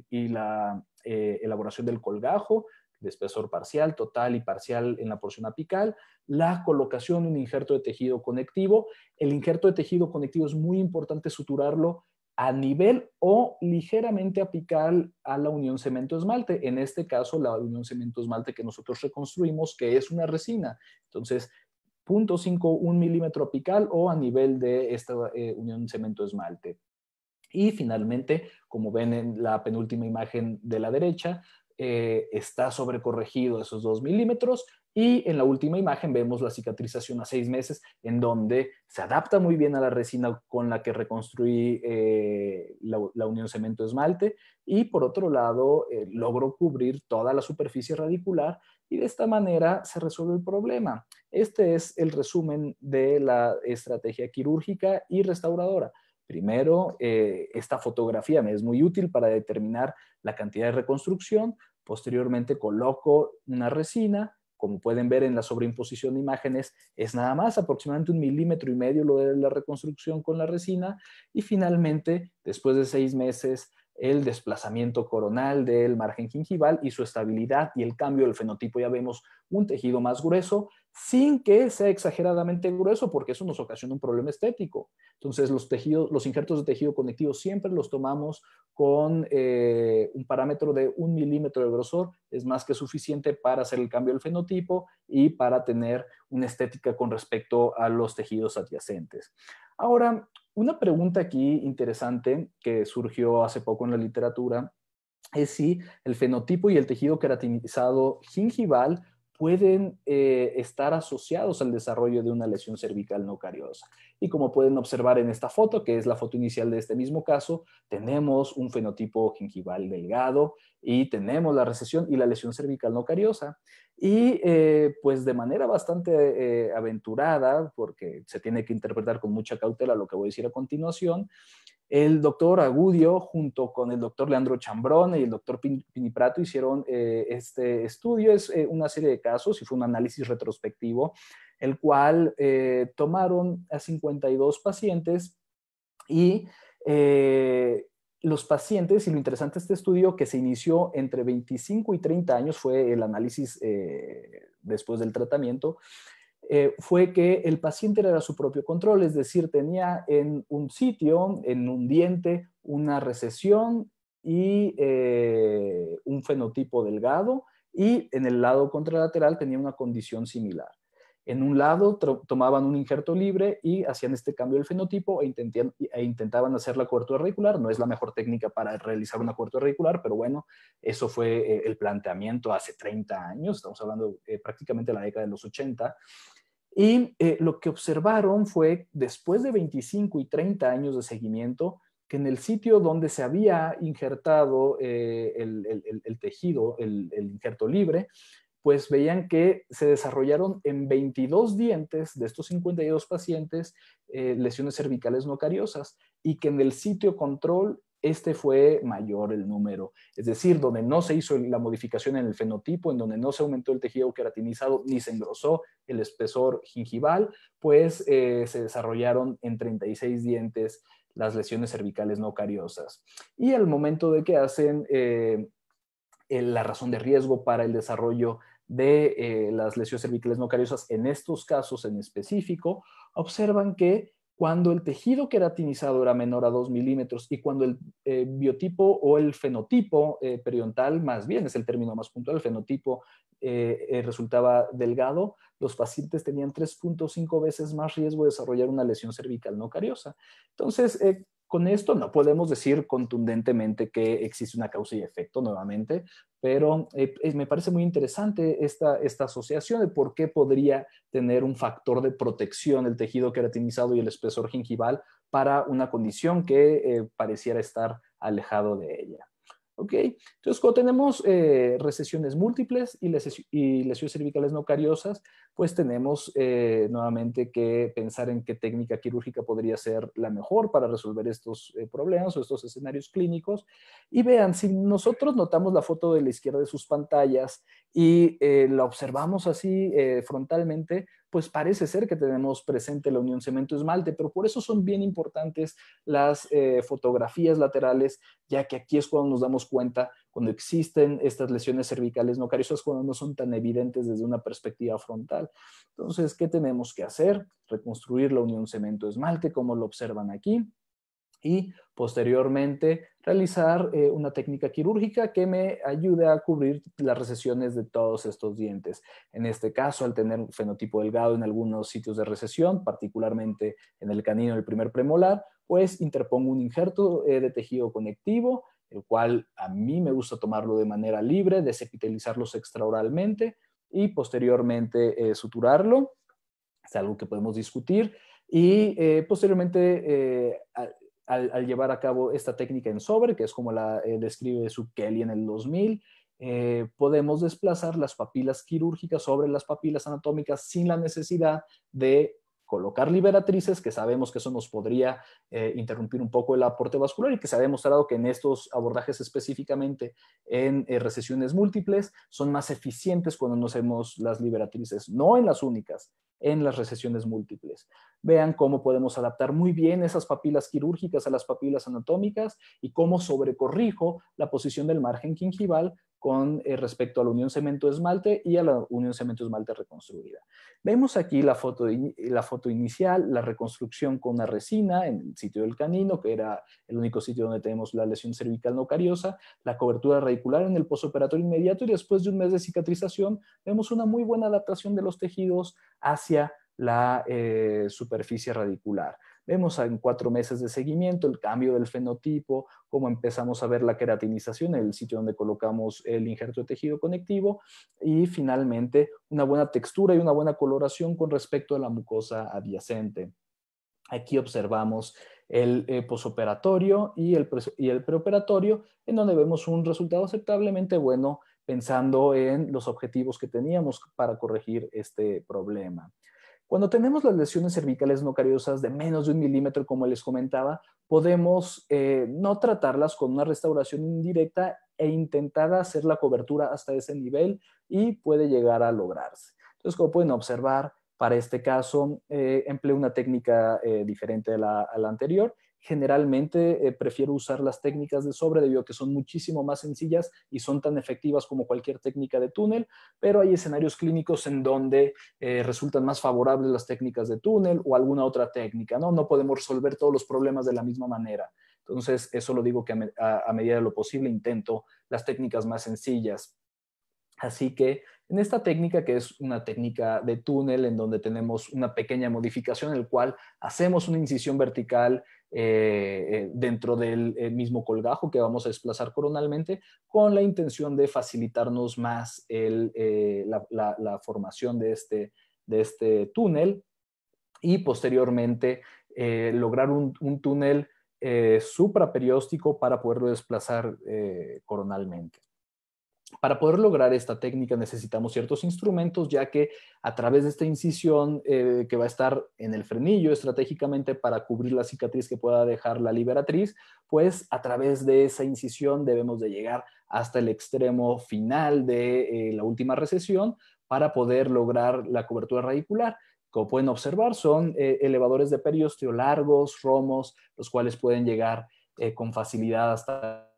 y, la eh, elaboración del colgajo de espesor parcial, total y parcial en la porción apical, la colocación de un injerto de tejido conectivo. El injerto de tejido conectivo es muy importante suturarlo a nivel o ligeramente apical a la unión cemento-esmalte. En este caso, la unión cemento-esmalte que nosotros reconstruimos, que es una resina. Entonces, 0.51 milímetro apical o a nivel de esta eh, unión cemento-esmalte. Y finalmente, como ven en la penúltima imagen de la derecha, eh, está sobrecorregido esos 2 milímetros y en la última imagen vemos la cicatrización a 6 meses en donde se adapta muy bien a la resina con la que reconstruí eh, la, unión cemento-esmalte y por otro lado logró logro cubrir toda la superficie radicular y de esta manera se resuelve el problema. Este es el resumen de la estrategia quirúrgica y restauradora. Primero, eh, esta fotografía me es muy útil para determinar la cantidad de reconstrucción. Posteriormente, coloco una resina. Como pueden ver en la sobreimposición de imágenes, es nada más aproximadamente un milímetro y medio lo de la reconstrucción con la resina. Y finalmente, después de seis meses, el desplazamiento coronal del margen gingival y su estabilidad y el cambio del fenotipo. Ya vemos un tejido más grueso sin que sea exageradamente grueso, porque eso nos ocasiona un problema estético. Entonces, los, tejidos, los injertos de tejido conectivo siempre los tomamos con eh, un parámetro de un milímetro de grosor, es más que suficiente para hacer el cambio del fenotipo y para tener una estética con respecto a los tejidos adyacentes. Ahora, una pregunta aquí interesante que surgió hace poco en la literatura es si el fenotipo y el tejido queratinizado gingival pueden eh, estar asociados al desarrollo de una lesión cervical no cariosa. Y como pueden observar en esta foto, que es la foto inicial de este mismo caso, tenemos un fenotipo gingival delgado y tenemos la recesión y la lesión cervical no cariosa. Y eh, pues de manera bastante eh, aventurada, porque se tiene que interpretar con mucha cautela lo que voy a decir a continuación, el doctor Agudio, junto con el doctor Leandro Chambrón y el doctor Piniprato, hicieron eh, este estudio. Es eh, una serie de casos y fue un análisis retrospectivo, el cual eh, tomaron a 52 pacientes y los pacientes, y lo interesante de este estudio, que se inició entre 25 y 30 años, fue el análisis después del tratamiento. Eh, fue que el paciente era su propio control, es decir, tenía en un sitio, en un diente, una recesión y eh, un fenotipo delgado, y en el lado contralateral tenía una condición similar. En un lado tomaban un injerto libre y hacían este cambio del fenotipo e, e intentaban hacer la cobertura radicular. No es la mejor técnica para realizar una cobertura radicular, pero bueno, eso fue eh, el planteamiento hace 30 años, estamos hablando eh, prácticamente de la década de los 80. Y eh, lo que observaron fue, después de 25 y 30 años de seguimiento, que en el sitio donde se había injertado el, tejido, el, el, injerto libre, pues veían que se desarrollaron en 22 dientes de estos 52 pacientes eh, lesiones cervicales no cariosas y que en el sitio control este fue mayor el número. Es decir, donde no se hizo la modificación en el fenotipo, en donde no se aumentó el tejido queratinizado ni se engrosó el espesor gingival, pues eh, se desarrollaron en 36 dientes las lesiones cervicales no cariosas. Y al momento de que hacen eh, la razón de riesgo para el desarrollo de eh, las lesiones cervicales no cariosas en estos casos en específico, observan que cuando el tejido queratinizado era menor a 2 milímetros y cuando el eh, biotipo o el fenotipo eh, periodontal, más bien es el término más puntual, el fenotipo resultaba delgado, los pacientes tenían 3.5 veces más riesgo de desarrollar una lesión cervical no cariosa. Entonces, con esto no podemos decir contundentemente que existe una causa y efecto nuevamente, pero eh, me parece muy interesante esta, asociación de por qué podría tener un factor de protección el tejido queratinizado y el espesor gingival para una condición que eh, pareciera estar alejado de ella. ¿Ok? Entonces, cuando tenemos eh, recesiones múltiples y lesiones cervicales no cariosas, pues tenemos eh, nuevamente que pensar en qué técnica quirúrgica podría ser la mejor para resolver estos eh, problemas o estos escenarios clínicos. Y vean, si nosotros notamos la foto de la izquierda de sus pantallas y eh, la observamos así frontalmente, pues parece ser que tenemos presente la unión cemento-esmalte, pero por eso son bien importantes las fotografías laterales, ya que aquí es cuando nos damos cuenta cuando existen estas lesiones cervicales no cariosas, cuando no son tan evidentes desde una perspectiva frontal. Entonces, ¿qué tenemos que hacer? Reconstruir la unión cemento-esmalte, como lo observan aquí, y posteriormente realizar eh, una técnica quirúrgica que me ayude a cubrir las recesiones de todos estos dientes. En este caso, al tener un fenotipo delgado en algunos sitios de recesión, particularmente en el canino del primer premolar, pues interpongo un injerto eh, de tejido conectivo el cual a mí me gusta tomarlo de manera libre, desepitelizarlo extraoralmente y posteriormente eh, suturarlo. Es algo que podemos discutir. Y eh, posteriormente, eh, al, llevar a cabo esta técnica en sobre, que es como la describe su Kelly en el 2000, podemos desplazar las papilas quirúrgicas sobre las papilas anatómicas sin la necesidad de colocar liberatrices, que sabemos que eso nos podría eh, interrumpir un poco el aporte vascular y que se ha demostrado que en estos abordajes específicamente en eh, recesiones múltiples son más eficientes cuando no hacemos las liberatrices, no en las únicas, en las recesiones múltiples. Vean cómo podemos adaptar muy bien esas papilas quirúrgicas a las papilas anatómicas y cómo sobrecorrijo la posición del margen gingival con eh, respecto a la unión cemento-esmalte y a la unión cemento-esmalte reconstruida. Vemos aquí la foto, la foto inicial, la reconstrucción con la resina en el sitio del canino, que era el único sitio donde tenemos la lesión cervical no cariosa, la cobertura radicular en el postoperatorio inmediato y después de un mes de cicatrización vemos una muy buena adaptación de los tejidos hacia la eh, superficie radicular. Vemos en cuatro meses de seguimiento el cambio del fenotipo, cómo empezamos a ver la queratinización, el sitio donde colocamos el injerto de tejido conectivo y finalmente una buena textura y una buena coloración con respecto a la mucosa adyacente. Aquí observamos el eh, posoperatorio y el, y el preoperatorio, en donde vemos un resultado aceptablemente bueno pensando en los objetivos que teníamos para corregir este problema. Cuando tenemos las lesiones cervicales no cariosas de menos de un milímetro, como les comentaba, podemos eh, no tratarlas con una restauración indirecta e intentar hacer la cobertura hasta ese nivel y puede llegar a lograrse. Entonces, como pueden observar, para este caso eh, empleo una técnica eh, diferente a la, anterior generalmente eh, prefiero usar las técnicas de sobre debido a que son muchísimo más sencillas y son tan efectivas como cualquier técnica de túnel, pero hay escenarios clínicos en donde eh, resultan más favorables las técnicas de túnel o alguna otra técnica, ¿no? No podemos resolver todos los problemas de la misma manera. Entonces, eso lo digo que a, medida de lo posible intento las técnicas más sencillas. Así que en esta técnica, que es una técnica de túnel en donde tenemos una pequeña modificación en el cual hacemos una incisión vertical eh, eh, dentro del eh, mismo colgajo que vamos a desplazar coronalmente con la intención de facilitarnos más la, formación de este, de este túnel y posteriormente lograr un, un túnel supraperióstico para poderlo desplazar coronalmente. Para poder lograr esta técnica necesitamos ciertos instrumentos, ya que a través de esta incisión eh, que va a estar en el frenillo estratégicamente para cubrir la cicatriz que pueda dejar la liberatriz, pues a través de esa incisión debemos de llegar hasta el extremo final de eh, la última recesión para poder lograr la cobertura radicular. Como pueden observar, son eh, elevadores de periósteo largos, romos, los cuales pueden llegar con facilidad hasta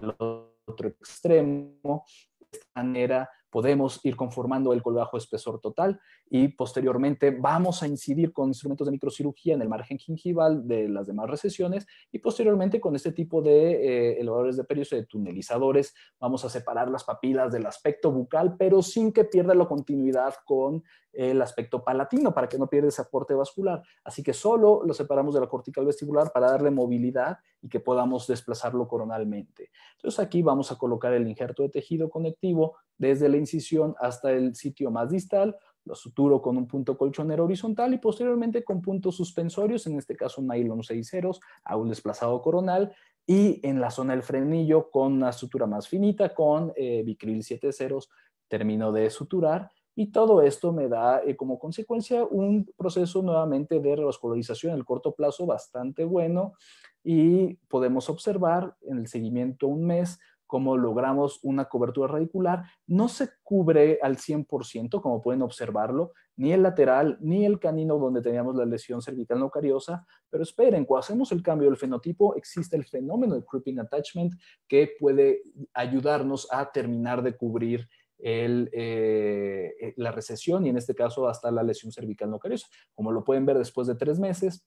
los otro extremo. De esta manera podemos ir conformando el colgajo espesor total y posteriormente vamos a incidir con instrumentos de microcirugía en el margen gingival de las demás recesiones y posteriormente con este tipo de eh, elevadores de periodo de tunelizadores vamos a separar las papilas del aspecto bucal pero sin que pierda la continuidad con el aspecto palatino para que no pierda ese aporte vascular. Así que solo lo separamos de la cortical vestibular para darle movilidad y que podamos desplazarlo coronalmente. Entonces aquí vamos a colocar el injerto de tejido conectivo desde la incisión hasta el sitio más distal, lo suturo con un punto colchonero horizontal y posteriormente con puntos suspensorios, en este caso nylon 6 ceros, hago un desplazado coronal y en la zona del frenillo con una sutura más finita con eh, bicril 7 termino de suturar y todo esto me da eh, como consecuencia un proceso nuevamente de revascularización en el corto plazo bastante bueno y podemos observar en el seguimiento un mes cómo logramos una cobertura radicular. No se cubre al 100%, como pueden observarlo, ni el lateral, ni el canino donde teníamos la lesión cervical no cariosa, pero esperen, cuando hacemos el cambio del fenotipo, existe el fenómeno de creeping attachment que puede ayudarnos a terminar de cubrir eh, eh, la recesión y en este caso hasta la lesión cervical no Como lo pueden ver, después de tres meses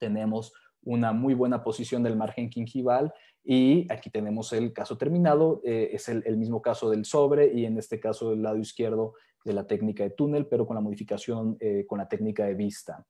tenemos una muy buena posición del margen quingival y aquí tenemos el caso terminado, eh, es el, mismo caso del sobre y en este caso del lado izquierdo de la técnica de túnel, pero con la modificación eh, con la técnica de vista.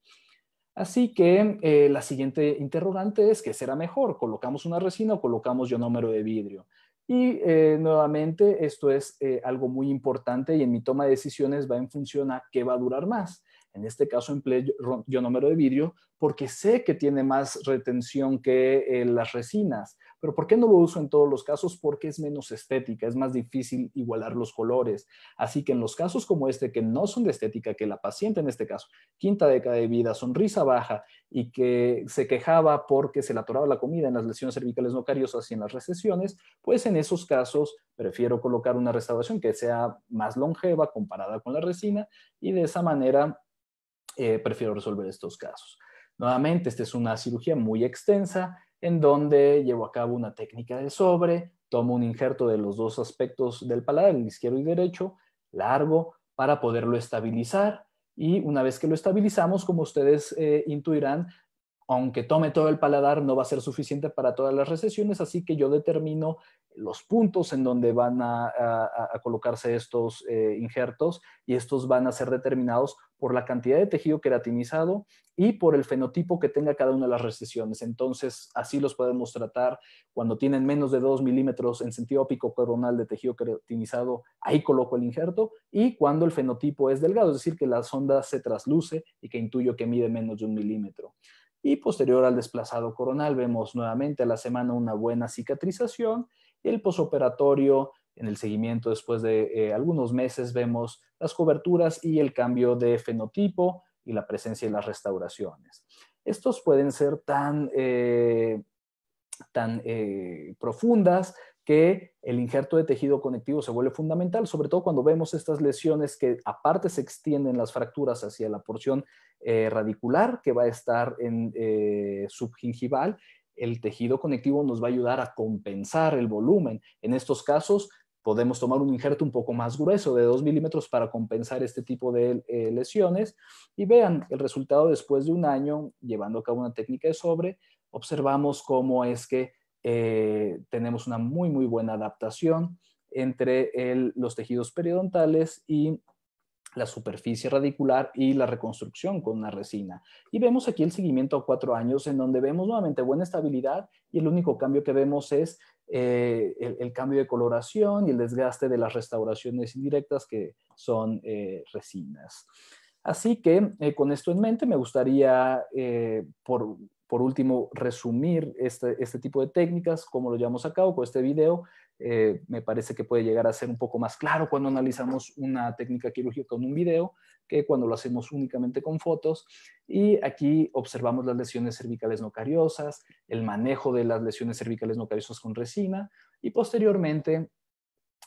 Así que eh, la siguiente interrogante es, ¿qué será mejor? ¿Colocamos una resina o colocamos ionómero de vidrio? Y nuevamente, esto es algo muy importante y en mi toma de decisiones va en función a qué va a durar más. En este caso empleé ionómero de vidrio porque sé que tiene más retención que eh, las resinas. Pero ¿por qué no lo uso en todos los casos? Porque es menos estética, es más difícil igualar los colores. Así que en los casos como este, que no son de estética, que la paciente en este caso, quinta década de vida, sonrisa baja y que se quejaba porque se le atoraba la comida en las lesiones cervicales no cariosas y en las recesiones, pues en esos casos prefiero colocar una restauración que sea más longeva comparada con la resina y de esa manera eh, prefiero resolver estos casos. Nuevamente, esta es una cirugía muy extensa en donde llevo a cabo una técnica de sobre, tomo un injerto de los dos aspectos del paladar, el izquierdo y derecho, largo, para poderlo estabilizar. Y una vez que lo estabilizamos, como ustedes eh, intuirán, aunque tome todo el paladar, no va a ser suficiente para todas las recesiones, así que yo determino los puntos en donde van a, colocarse estos eh, injertos y estos van a ser determinados por la cantidad de tejido queratinizado y por el fenotipo que tenga cada una de las recesiones. Entonces, así los podemos tratar cuando tienen menos de 2 milímetros en sentido óptico coronal de tejido queratinizado, ahí coloco el injerto, y cuando el fenotipo es delgado, es decir, que la sonda se trasluce y que intuyo que mide menos de un milímetro y posterior al desplazado coronal vemos nuevamente a la semana una buena cicatrización y el posoperatorio en el seguimiento después de eh, algunos meses vemos las coberturas y el cambio de fenotipo y la presencia de las restauraciones. Estos pueden ser tan, eh, tan eh, profundas que el injerto de tejido conectivo se vuelve fundamental, sobre todo cuando vemos estas lesiones que aparte se extienden las fracturas hacia la porción eh, radicular que va a estar en eh, subgingival, el tejido conectivo nos va a ayudar a compensar el volumen. En estos casos podemos tomar un injerto un poco más grueso de 2 milímetros para compensar este tipo de eh, lesiones y vean el resultado después de un año llevando a cabo una técnica de sobre, observamos cómo es que eh, tenemos una muy, muy buena adaptación entre los tejidos periodontales y la superficie radicular y la reconstrucción con una resina. Y vemos aquí el seguimiento a cuatro años en donde vemos nuevamente buena estabilidad y el único cambio que vemos es eh, el, cambio de coloración y el desgaste de las restauraciones indirectas que son eh, resinas. Así que con esto en mente me gustaría por por último, resumir este, este tipo de técnicas, como lo llevamos a cabo con este video. Eh, me parece que puede llegar a ser un poco más claro cuando analizamos una técnica quirúrgica con un video que cuando lo hacemos únicamente con fotos. Y aquí observamos las lesiones cervicales no el manejo de las lesiones cervicales no con resina y posteriormente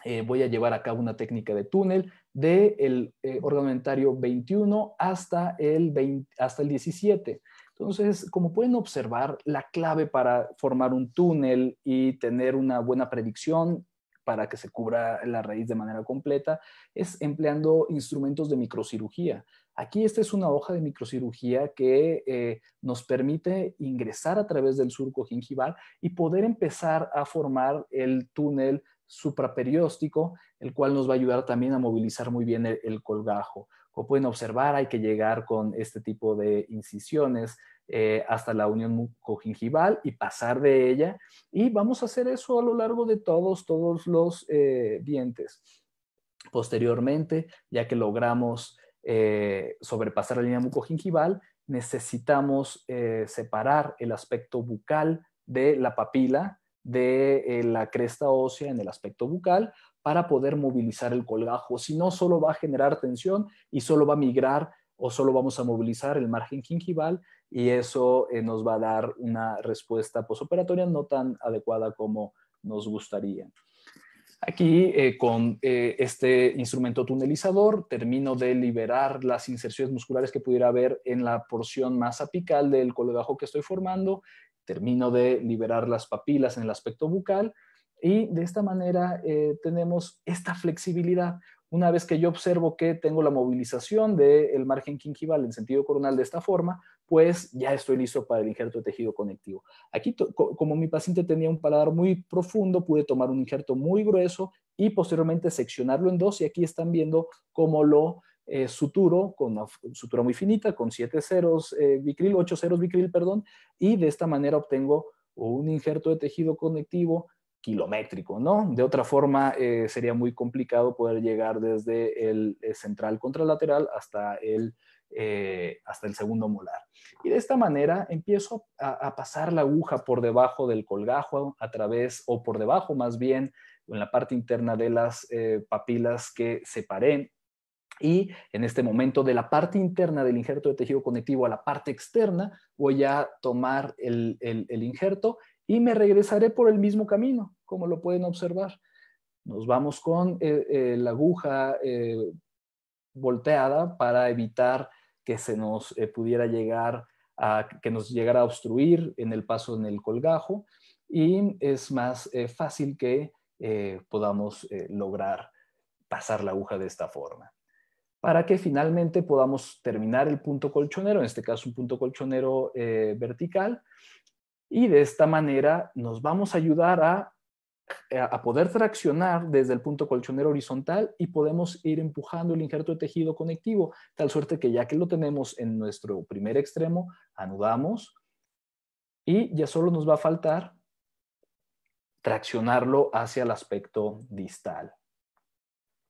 eh, voy a llevar a cabo una técnica de túnel del de el 21 eh, hasta el, hasta el 17. Entonces, como pueden observar, la clave para formar un túnel y tener una buena predicción para que se cubra la raíz de manera completa es empleando instrumentos de microcirugía. Aquí esta es una hoja de microcirugía que eh, nos permite ingresar a través del surco gingival y poder empezar a formar el túnel supraperióstico, el cual nos va a ayudar también a movilizar muy bien el colgajo. Como pueden observar, hay que llegar con este tipo de incisiones eh, hasta la unión mucogingival y pasar de ella. Y vamos a hacer eso a lo largo de todos, todos los eh, dientes. Posteriormente, ya que logramos eh, sobrepasar la línea mucogingival, necesitamos separar el aspecto bucal de la papila de la cresta ósea en el aspecto bucal para poder movilizar el colgajo. Si no, solo va a generar tensión y solo va a migrar o solo vamos a movilizar el margen gingival y eso eh, nos va a dar una respuesta posoperatoria no tan adecuada como nos gustaría. Aquí eh, con eh, este instrumento tunelizador termino de liberar las inserciones musculares que pudiera haber en la porción más apical del colgajo que estoy formando, termino de liberar las papilas en el aspecto bucal y de esta manera eh, tenemos esta flexibilidad. Una vez que yo observo que tengo la movilización del margen quinquival en sentido coronal de esta forma, pues ya estoy listo para el injerto de tejido conectivo. Aquí, como mi paciente tenía un paladar muy profundo, pude tomar un injerto muy grueso y posteriormente seccionarlo en dos. Y aquí están viendo cómo lo eh, suturo con una sutura muy finita, con 7 ceros eh, bicril, 8 ceros bicril, perdón, y de esta manera obtengo un injerto de tejido conectivo kilométrico, ¿no? De otra forma, eh, sería muy complicado poder llegar desde el eh, central contralateral hasta el, eh, hasta el segundo molar. Y de esta manera empiezo a, pasar la aguja por debajo del colgajo, a través, o por debajo más bien, en la parte interna de las papilas que separé y en este momento, de la parte interna del injerto de tejido conectivo a la parte externa, voy a tomar el, el injerto y me regresaré por el mismo camino, como lo pueden observar. Nos vamos con eh, eh, la aguja eh, volteada para evitar que se nos pudiera llegar a que nos llegara a obstruir en el paso en el colgajo y es más fácil que podamos lograr pasar la aguja de esta forma para que finalmente podamos terminar el punto colchonero, en este caso un punto colchonero vertical, y de esta manera nos vamos a ayudar eh, a, poder traccionar desde el punto colchonero horizontal y podemos ir empujando el injerto de tejido conectivo, tal suerte que ya que lo tenemos en nuestro primer extremo, anudamos y ya solo nos va a faltar traccionarlo hacia el aspecto distal.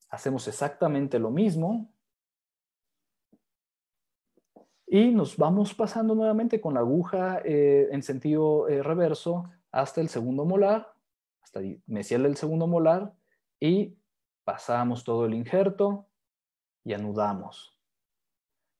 Hacemos exactamente lo mismo, y nos vamos pasando nuevamente con la aguja eh, en sentido eh, reverso hasta el segundo molar, hasta mesial el segundo molar y pasamos todo el injerto y anudamos.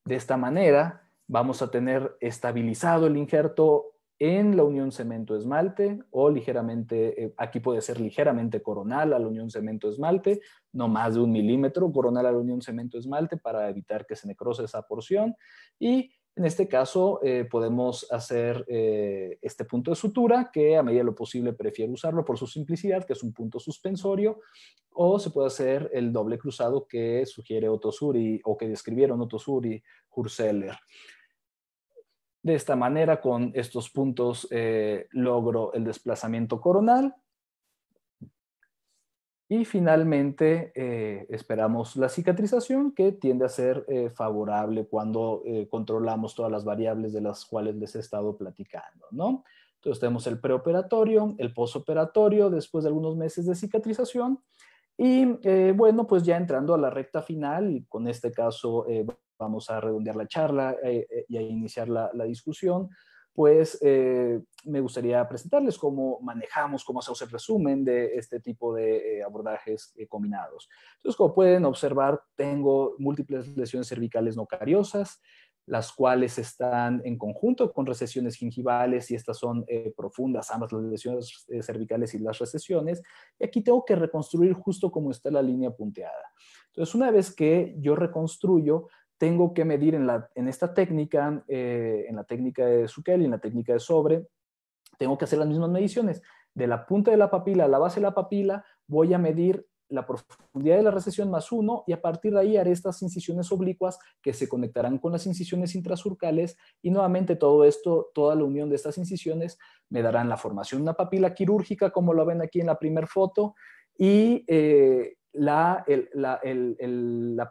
De esta manera vamos a tener estabilizado el injerto en la unión cemento-esmalte o ligeramente, eh, aquí puede ser ligeramente coronal a la unión cemento-esmalte, no más de un milímetro coronal a la unión cemento-esmalte para evitar que se necrose esa porción. Y en este caso eh, podemos hacer eh, este punto de sutura que a medida de lo posible prefiero usarlo por su simplicidad, que es un punto suspensorio, o se puede hacer el doble cruzado que sugiere Otosuri o que describieron Otosuri y Hurseller. De esta manera, con estos puntos eh, logro el desplazamiento coronal. Y finalmente eh, esperamos la cicatrización que tiende a ser eh, favorable cuando controlamos todas las variables de las cuales les he estado platicando. ¿no? Entonces tenemos el preoperatorio, el posoperatorio después de algunos meses de cicatrización. Y bueno, pues ya entrando a la recta final y con este caso vamos a redondear la charla eh, eh, y a iniciar la, discusión, pues eh, me gustaría presentarles cómo manejamos, cómo hacemos el resumen de este tipo de abordajes combinados. Entonces, como pueden observar, tengo múltiples lesiones cervicales no cariosas, las cuales están en conjunto con recesiones gingivales y estas son profundas, ambas las lesiones cervicales y las recesiones. Y aquí tengo que reconstruir justo como está la línea punteada. Entonces, una vez que yo reconstruyo, tengo que medir en, la, en esta técnica, eh, en la técnica de sukel y en la técnica de sobre, tengo que hacer las mismas mediciones. De la punta de la papila a la base de la papila, voy a medir la profundidad de la recesión más uno y a partir de ahí haré estas incisiones oblicuas que se conectarán con las incisiones intrasurcales y nuevamente todo esto, toda la unión de estas incisiones me darán la formación de una papila quirúrgica como lo ven aquí en la primer foto y eh, la,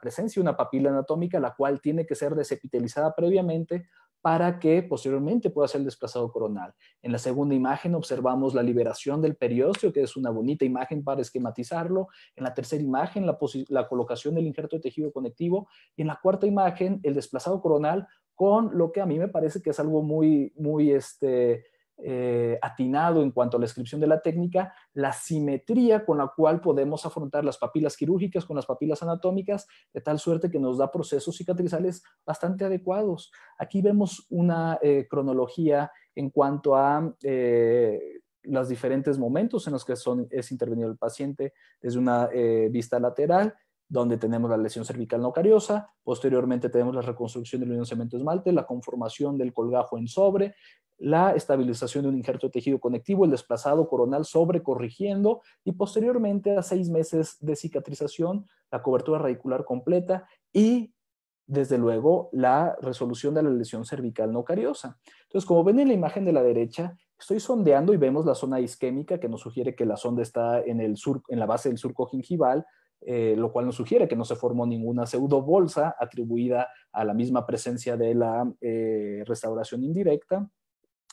presencia de una papila anatómica, la cual tiene que ser desepitelizada previamente para que posteriormente pueda ser desplazado coronal. En la segunda imagen observamos la liberación del periósteo, que es una bonita imagen para esquematizarlo. En la tercera imagen, la, la colocación del injerto de tejido conectivo. Y en la cuarta imagen, el desplazado coronal con lo que a mí me parece que es algo muy, muy este, eh, atinado en cuanto a la descripción de la técnica, la simetría con la cual podemos afrontar las papilas quirúrgicas con las papilas anatómicas, de tal suerte que nos da procesos cicatrizales bastante adecuados. Aquí vemos una eh, cronología en cuanto a eh, los diferentes momentos en los que es intervenido el paciente desde una vista lateral, donde tenemos la lesión cervical no cariosa, posteriormente tenemos la reconstrucción del unión cemento-esmalte, la conformación del colgajo en sobre, la estabilización de un injerto de tejido conectivo, el desplazado coronal sobre corrigiendo, y posteriormente a seis meses de cicatrización, la cobertura radicular completa y desde luego la resolución de la lesión cervical no cariosa. Entonces, como ven en la imagen de la derecha, estoy sondeando y vemos la zona isquémica que nos sugiere que la sonda está en, en la base del surco gingival, eh, lo cual nos sugiere que no se formó ninguna pseudo bolsa atribuida a la misma presencia de la eh, restauración indirecta.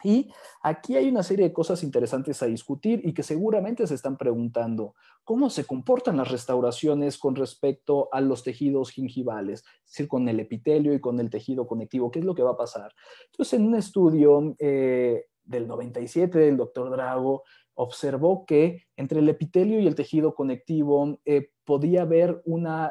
Y aquí hay una serie de cosas interesantes a discutir y que seguramente se están preguntando, ¿cómo se comportan las restauraciones con respecto a los tejidos gingivales? Es decir, con el epitelio y con el tejido conectivo, ¿qué es lo que va a pasar? Entonces, en un estudio eh, del 97 del doctor Drago, observó que entre el epitelio y el tejido conectivo podía haber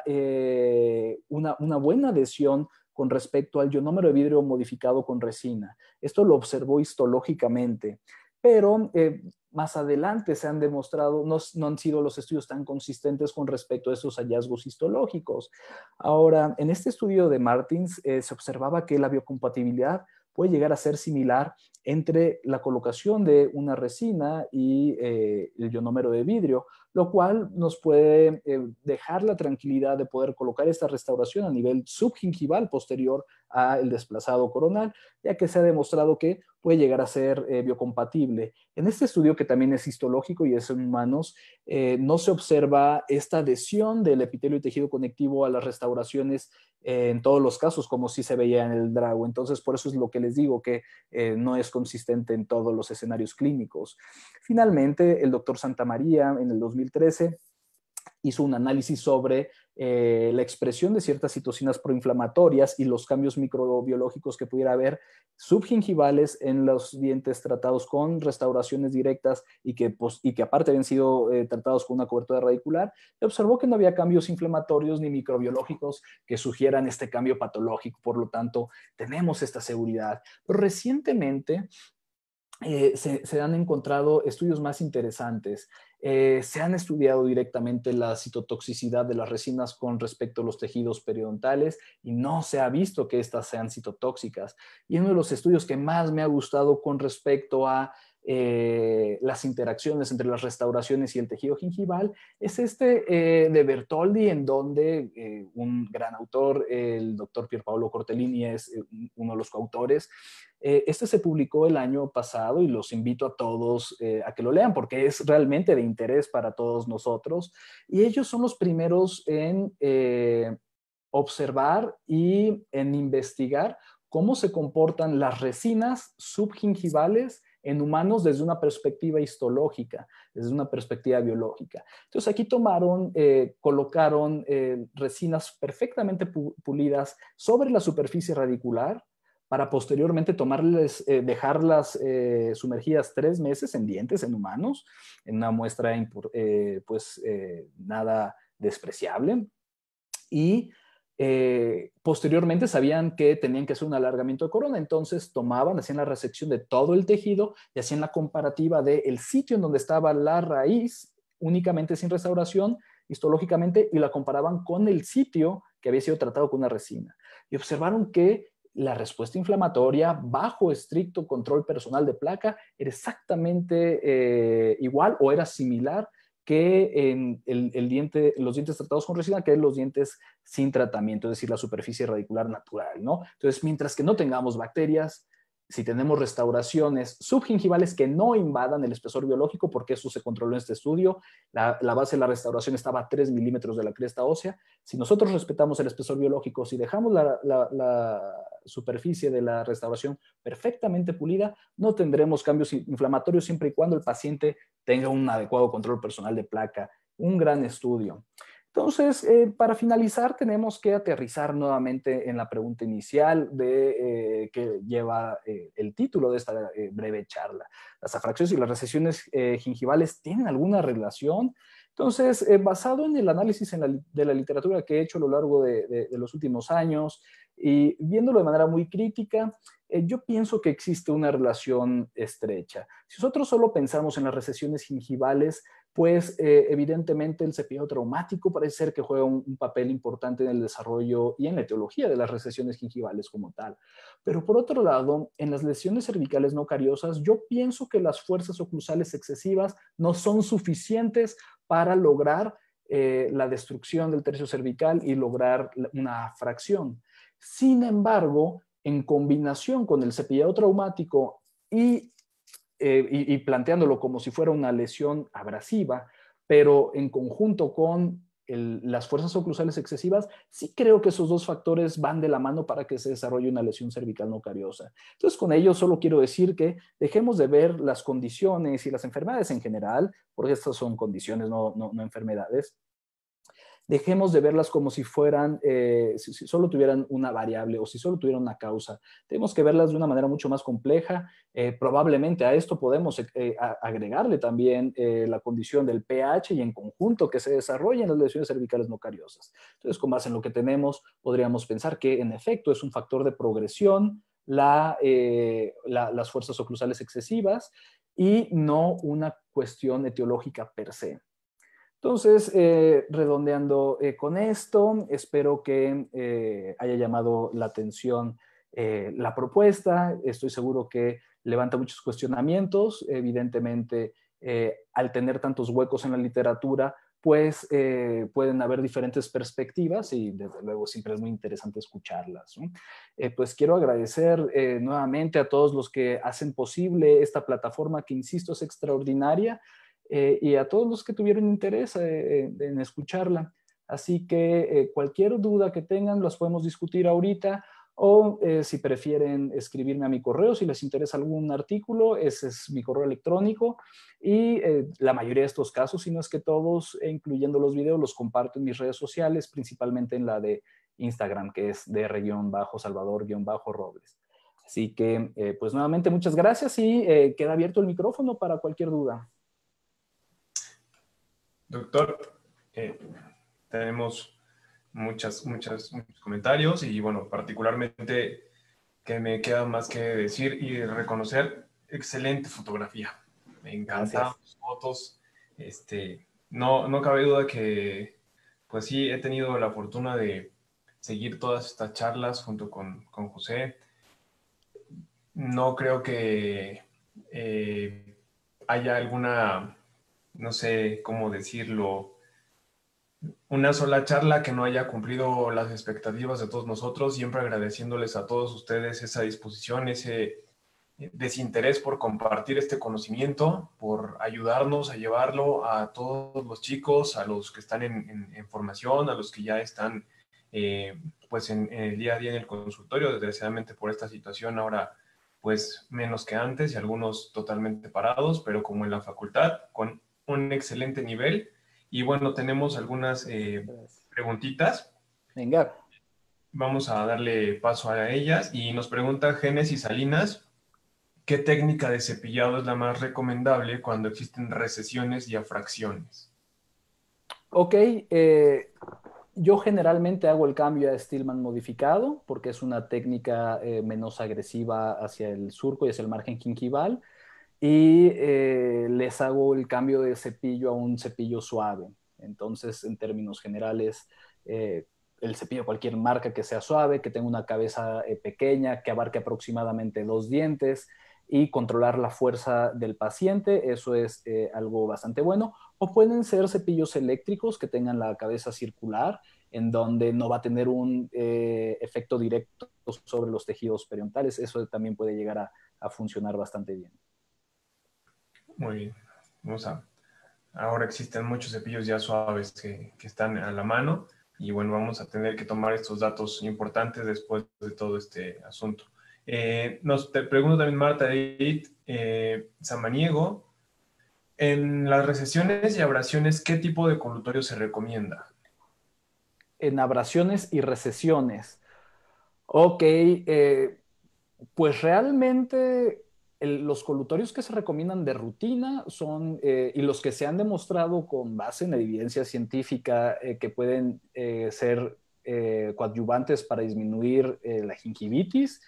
eh, una, buena adhesión con respecto al ionómero de vidrio modificado con resina. Esto lo observó histológicamente, pero eh, más adelante se han demostrado, no, han sido los estudios tan consistentes con respecto a esos hallazgos histológicos. Ahora, en este estudio de Martins eh, se observaba que la biocompatibilidad puede llegar a ser similar entre la colocación de una resina y eh, el ionómero de vidrio, lo cual nos puede eh, dejar la tranquilidad de poder colocar esta restauración a nivel subgingival posterior a el desplazado coronal, ya que se ha demostrado que puede llegar a ser eh, biocompatible. En este estudio, que también es histológico y es en humanos, eh, no se observa esta adhesión del epitelio y tejido conectivo a las restauraciones eh, en todos los casos, como sí se veía en el drago. Entonces, por eso es lo que les digo, que no es consistente en todos los escenarios clínicos. Finalmente, el doctor Santamaría, en el 2013, hizo un análisis sobre eh, la expresión de ciertas citocinas proinflamatorias y los cambios microbiológicos que pudiera haber subgingivales en los dientes tratados con restauraciones directas y que, pues, y que aparte habían sido eh, tratados con una cobertura radicular, observó que no había cambios inflamatorios ni microbiológicos que sugieran este cambio patológico. Por lo tanto, tenemos esta seguridad. Pero recientemente eh, se, han encontrado estudios más interesantes. Eh, se han estudiado directamente la citotoxicidad de las resinas con respecto a los tejidos periodontales y no se ha visto que estas sean citotóxicas. Y uno de los estudios que más me ha gustado con respecto a eh, las interacciones entre las restauraciones y el tejido gingival, es este eh, de Bertoldi, en donde eh, un gran autor, el doctor Pierpaolo Cortellini, es uno de los coautores. este se publicó el año pasado y los invito a todos a que lo lean porque es realmente de interés para todos nosotros. Y ellos son los primeros en observar y en investigar cómo se comportan las resinas subgingivales en humanos desde una perspectiva histológica, desde una perspectiva biológica. Entonces aquí tomaron, eh, colocaron eh, resinas perfectamente pulidas sobre la superficie radicular para posteriormente tomarles, eh, dejarlas sumergidas tres meses en dientes en humanos, en una muestra pues nada despreciable. Y eh, posteriormente sabían que tenían que hacer un alargamiento de corona, entonces tomaban, hacían la resección de todo el tejido y hacían la comparativa del sitio en donde estaba la raíz, únicamente sin restauración histológicamente, y la comparaban con el sitio que había sido tratado con una resina. Y observaron que la respuesta inflamatoria bajo estricto control personal de placa era exactamente eh, igual o era similar que en el, diente, los dientes tratados con resina, que los dientes sin tratamiento, es decir, la superficie radicular natural, ¿no? Entonces, mientras que no tengamos bacterias, si tenemos restauraciones subgingivales que no invadan el espesor biológico, porque eso se controló en este estudio, la, base de la restauración estaba a 3 milímetros de la cresta ósea. Si nosotros respetamos el espesor biológico, si dejamos la superficie de la restauración perfectamente pulida, no tendremos cambios inflamatorios siempre y cuando el paciente tenga un adecuado control personal de placa. Un gran estudio. Entonces, eh, para finalizar, tenemos que aterrizar nuevamente en la pregunta inicial de, eh, que lleva eh, el título de esta breve charla. ¿Las afracciones y las recesiones gingivales tienen alguna relación? Entonces, basado en el análisis de la literatura que he hecho a lo largo de los últimos años, y viéndolo de manera muy crítica, eh, yo pienso que existe una relación estrecha. Si nosotros solo pensamos en las recesiones gingivales, pues eh, evidentemente el cepillado traumático parece ser que juega un, papel importante en el desarrollo y en la etiología de las recesiones gingivales como tal. Pero por otro lado, en las lesiones cervicales no cariosas, yo pienso que las fuerzas oclusales excesivas no son suficientes para lograr eh, la destrucción del tercio cervical y lograr una fracción. Sin embargo, en combinación con el cepillado traumático eh, y, y, planteándolo como si fuera una lesión abrasiva, pero en conjunto con las fuerzas oclusales excesivas, sí creo que esos dos factores van de la mano para que se desarrolle una lesión cervical no cariosa. Entonces, con ello solo quiero decir que dejemos de ver las condiciones y las enfermedades en general, porque estas son condiciones, no, no enfermedades, dejemos de verlas como si fueran, eh, solo tuvieran una variable o si solo tuvieran una causa. Tenemos que verlas de una manera mucho más compleja. Eh, probablemente a esto podemos eh, agregarle también la condición del pH y en conjunto que se desarrollen las lesiones cervicales no cariosas. Entonces, con base en lo que tenemos, podríamos pensar que en efecto es un factor de progresión las fuerzas oclusales excesivas y no una cuestión etiológica per se. Entonces, eh, redondeando eh, con esto, espero que eh, haya llamado la atención la propuesta. Estoy seguro que levanta muchos cuestionamientos. Evidentemente, al tener tantos huecos en la literatura, pues pueden haber diferentes perspectivas y desde luego siempre es muy interesante escucharlas. pues quiero agradecer nuevamente a todos los que hacen posible esta plataforma que, insisto, es extraordinaria. Eh, y a todos los que tuvieron interés eh, en escucharla. Así que eh, cualquier duda que tengan las podemos discutir ahorita o si prefieren escribirme a mi correo, si les interesa algún artículo, ese es mi correo electrónico y la mayoría de estos casos, si no es que todos, e incluyendo los videos, los comparto en mis redes sociales, principalmente en la de Instagram, que es dr-salvador-robles. Así que, pues nuevamente, muchas gracias y queda abierto el micrófono para cualquier duda. Doctor, eh, tenemos muchas, muchas, muchos comentarios y bueno, particularmente que me queda más que decir y reconocer, excelente fotografía. Me encantan las fotos. Este, no, no cabe duda que, pues sí, he tenido la fortuna de seguir todas estas charlas junto con, José. No creo que eh, haya alguna no sé cómo decirlo, una sola charla que no haya cumplido las expectativas de todos nosotros, siempre agradeciéndoles a todos ustedes esa disposición, ese desinterés por compartir este conocimiento, por ayudarnos a llevarlo a todos los chicos, a los que están en, formación, a los que ya están eh, pues en, en, el día a día en el consultorio, desgraciadamente por esta situación ahora pues menos que antes y algunos totalmente parados, pero como en la facultad, con un excelente nivel. Y bueno, tenemos algunas eh, preguntitas. Venga. Vamos a darle paso a ellas. Y nos pregunta Génesis Salinas, ¿qué técnica de cepillado es la más recomendable cuando existen recesiones y afracciones? Ok, eh, yo generalmente hago el cambio a Stillman modificado porque es una técnica eh, menos agresiva hacia el surco y hacia el margen quinquival y eh, les hago el cambio de cepillo a un cepillo suave. Entonces, en términos generales, eh, el cepillo, cualquier marca que sea suave, que tenga una cabeza eh, pequeña, que abarque aproximadamente dos dientes y controlar la fuerza del paciente, eso es algo bastante bueno. O pueden ser cepillos eléctricos que tengan la cabeza circular, en donde no va a tener un efecto directo sobre los tejidos periontales. Eso también puede llegar a funcionar bastante bien. Muy bien. Vamos Ahora existen muchos cepillos ya suaves que, están a la mano y bueno, vamos a tener que tomar estos datos importantes después de todo este asunto. Eh, nos te pregunto también Marta Edith eh, Samaniego, en las recesiones y abrasiones, ¿qué tipo de colutorio se recomienda? En abrasiones y recesiones. Ok, eh, pues realmente los colutorios que se recomiendan de rutina son, eh, y los que se han demostrado con base en evidencia científica eh, que pueden eh, ser coadyuvantes para disminuir la gingivitis,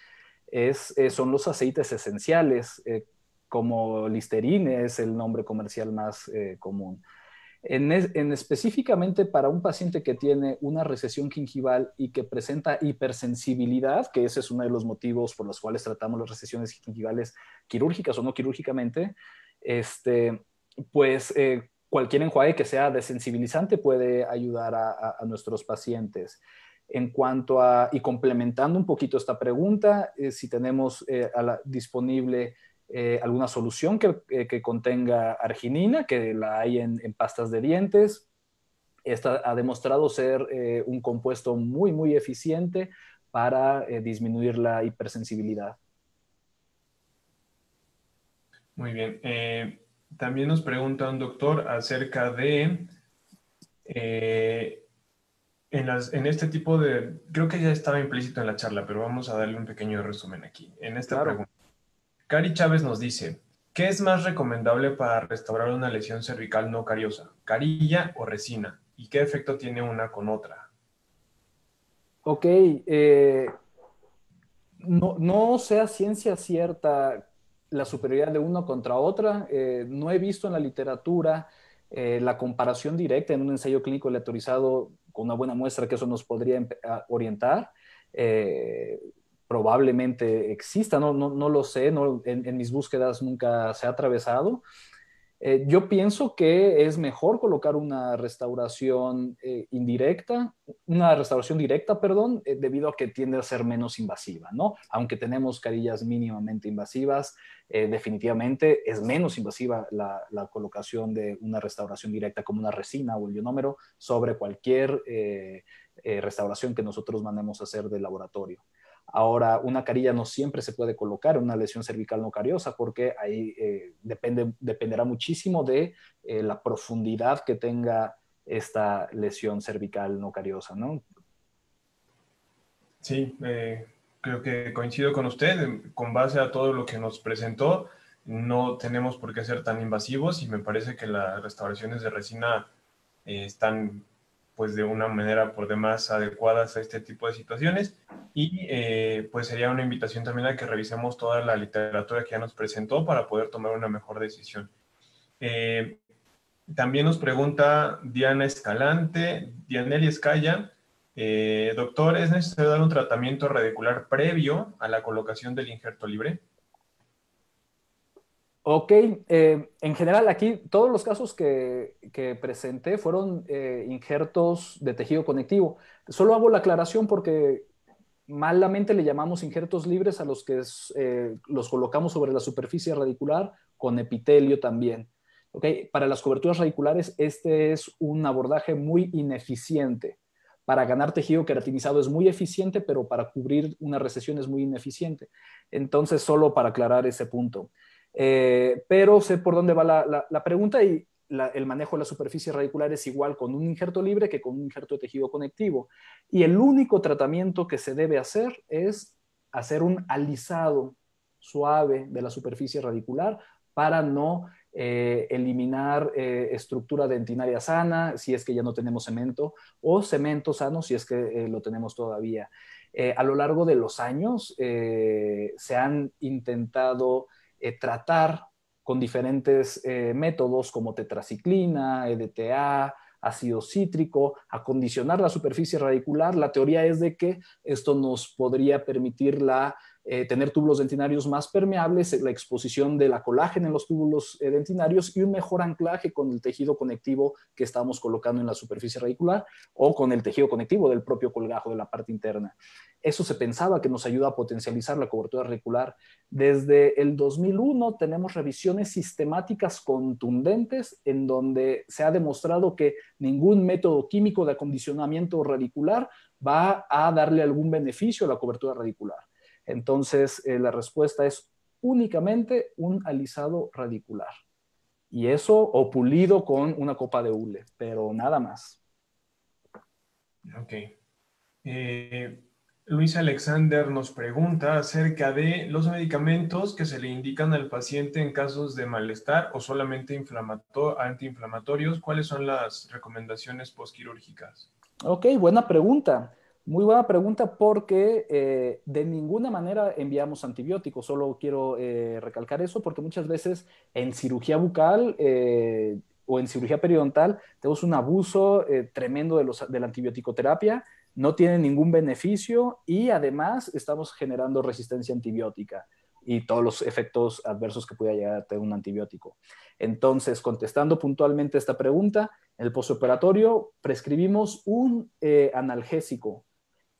son los aceites esenciales, como Listerine es el nombre comercial más común. En, específicamente para un paciente que tiene una recesión gingival y que presenta hipersensibilidad, que ese es uno de los motivos por los cuales tratamos las recesiones gingivales quirúrgicas o no quirúrgicamente, este, pues eh, cualquier enjuague que sea desensibilizante puede ayudar a, nuestros pacientes. En cuanto a, y complementando un poquito esta pregunta, eh, si tenemos eh, disponible eh, alguna solución eh, que, contenga arginina, que la hay en, pastas de dientes. Esta ha demostrado ser eh, un compuesto muy, muy eficiente para disminuir la hipersensibilidad. Muy bien. también nos pregunta un doctor acerca de en, este tipo de, creo que ya estaba implícito en la charla, pero vamos a darle un pequeño resumen aquí. En esta pregunta, Cari Chávez nos dice, ¿qué es más recomendable para restaurar una lesión cervical no cariosa, carilla o resina? ¿Y qué efecto tiene una con otra? Ok, eh, no, sea ciencia cierta la superioridad de una contra otra. Eh, no he visto en la literatura eh, la comparación directa en un ensayo clínico electorizado con una buena muestra que eso nos podría orientar probablemente exista, no, no, no lo sé, en, mis búsquedas nunca se ha atravesado. Eh, yo pienso que es mejor colocar una restauración eh, indirecta, una restauración directa, perdón, eh, debido a que tiende a ser menos invasiva, ¿no? Aunque tenemos carillas mínimamente invasivas, definitivamente es menos invasiva la, colocación de una restauración directa como una resina o el ionómero sobre cualquier restauración que nosotros mandemos a hacer del laboratorio. Ahora, una carilla no siempre se puede colocar en una lesión cervical no cariosa porque ahí eh, depende, dependerá muchísimo de eh, la profundidad que tenga esta lesión cervical no cariosa, ¿no? Sí, eh, creo que coincido con usted. Con base a todo lo que nos presentó, no tenemos por qué ser tan invasivos y me parece que las restauraciones de resina están pues de una manera por demás adecuadas a este tipo de situaciones y eh, pues sería una invitación también a que revisemos toda la literatura que ya nos presentó para poder tomar una mejor decisión. Eh, también nos pregunta Diana Escalante, Dianelli Escalla, eh, doctor, ¿es necesario dar un tratamiento radicular previo a la colocación del injerto libre? Ok, eh, en general aquí todos los casos que, presenté fueron eh, injertos de tejido conectivo. Solo hago la aclaración porque malamente le llamamos injertos libres a los que eh, los colocamos sobre la superficie radicular con epitelio también. Ok, Para las coberturas radiculares este es un abordaje muy ineficiente. Para ganar tejido queratinizado es muy eficiente, pero para cubrir una recesión es muy ineficiente. Entonces, solo para aclarar ese punto. Eh, pero sé por dónde va la, pregunta y el manejo de la superficie radicular es igual con un injerto libre que con un injerto de tejido conectivo. Y el único tratamiento que se debe hacer es hacer un alisado suave de la superficie radicular para no eh, eliminar eh, estructura dentinaria sana si es que ya no tenemos cemento o cemento sano si es que lo tenemos todavía. a lo largo de los años se han intentado eh, tratar con diferentes eh, métodos como tetraciclina, EDTA, ácido cítrico, acondicionar la superficie radicular. La teoría es de que esto nos podría permitir la eh, tener túbulos dentinarios más permeables, la exposición de la colágena en los túbulos eh, dentinarios y un mejor anclaje con el tejido conectivo que estamos colocando en la superficie radicular o con el tejido conectivo del propio colgajo de la parte interna. Eso se pensaba que nos ayuda a potencializar la cobertura radicular. Desde el 2001 tenemos revisiones sistemáticas contundentes en donde se ha demostrado que ningún método químico de acondicionamiento radicular va a darle algún beneficio a la cobertura radicular entonces, eh, la respuesta es únicamente un alisado radicular. Y eso o pulido con una copa de hule, pero nada más. Ok. Eh, Luis Alexander nos pregunta acerca de los medicamentos que se le indican al paciente en casos de malestar o solamente antiinflamatorios. ¿Cuáles son las recomendaciones postquirúrgicas? Ok, buena pregunta. Muy buena pregunta porque eh, de ninguna manera enviamos antibióticos, solo quiero eh, recalcar eso porque muchas veces en cirugía bucal eh, o en cirugía periodontal tenemos un abuso tremendo de, la antibióticoterapia, no tiene ningún beneficio y además estamos generando resistencia antibiótica y todos los efectos adversos que puede llegar a tener un antibiótico. Entonces, contestando puntualmente esta pregunta, en el postoperatorio prescribimos un analgésico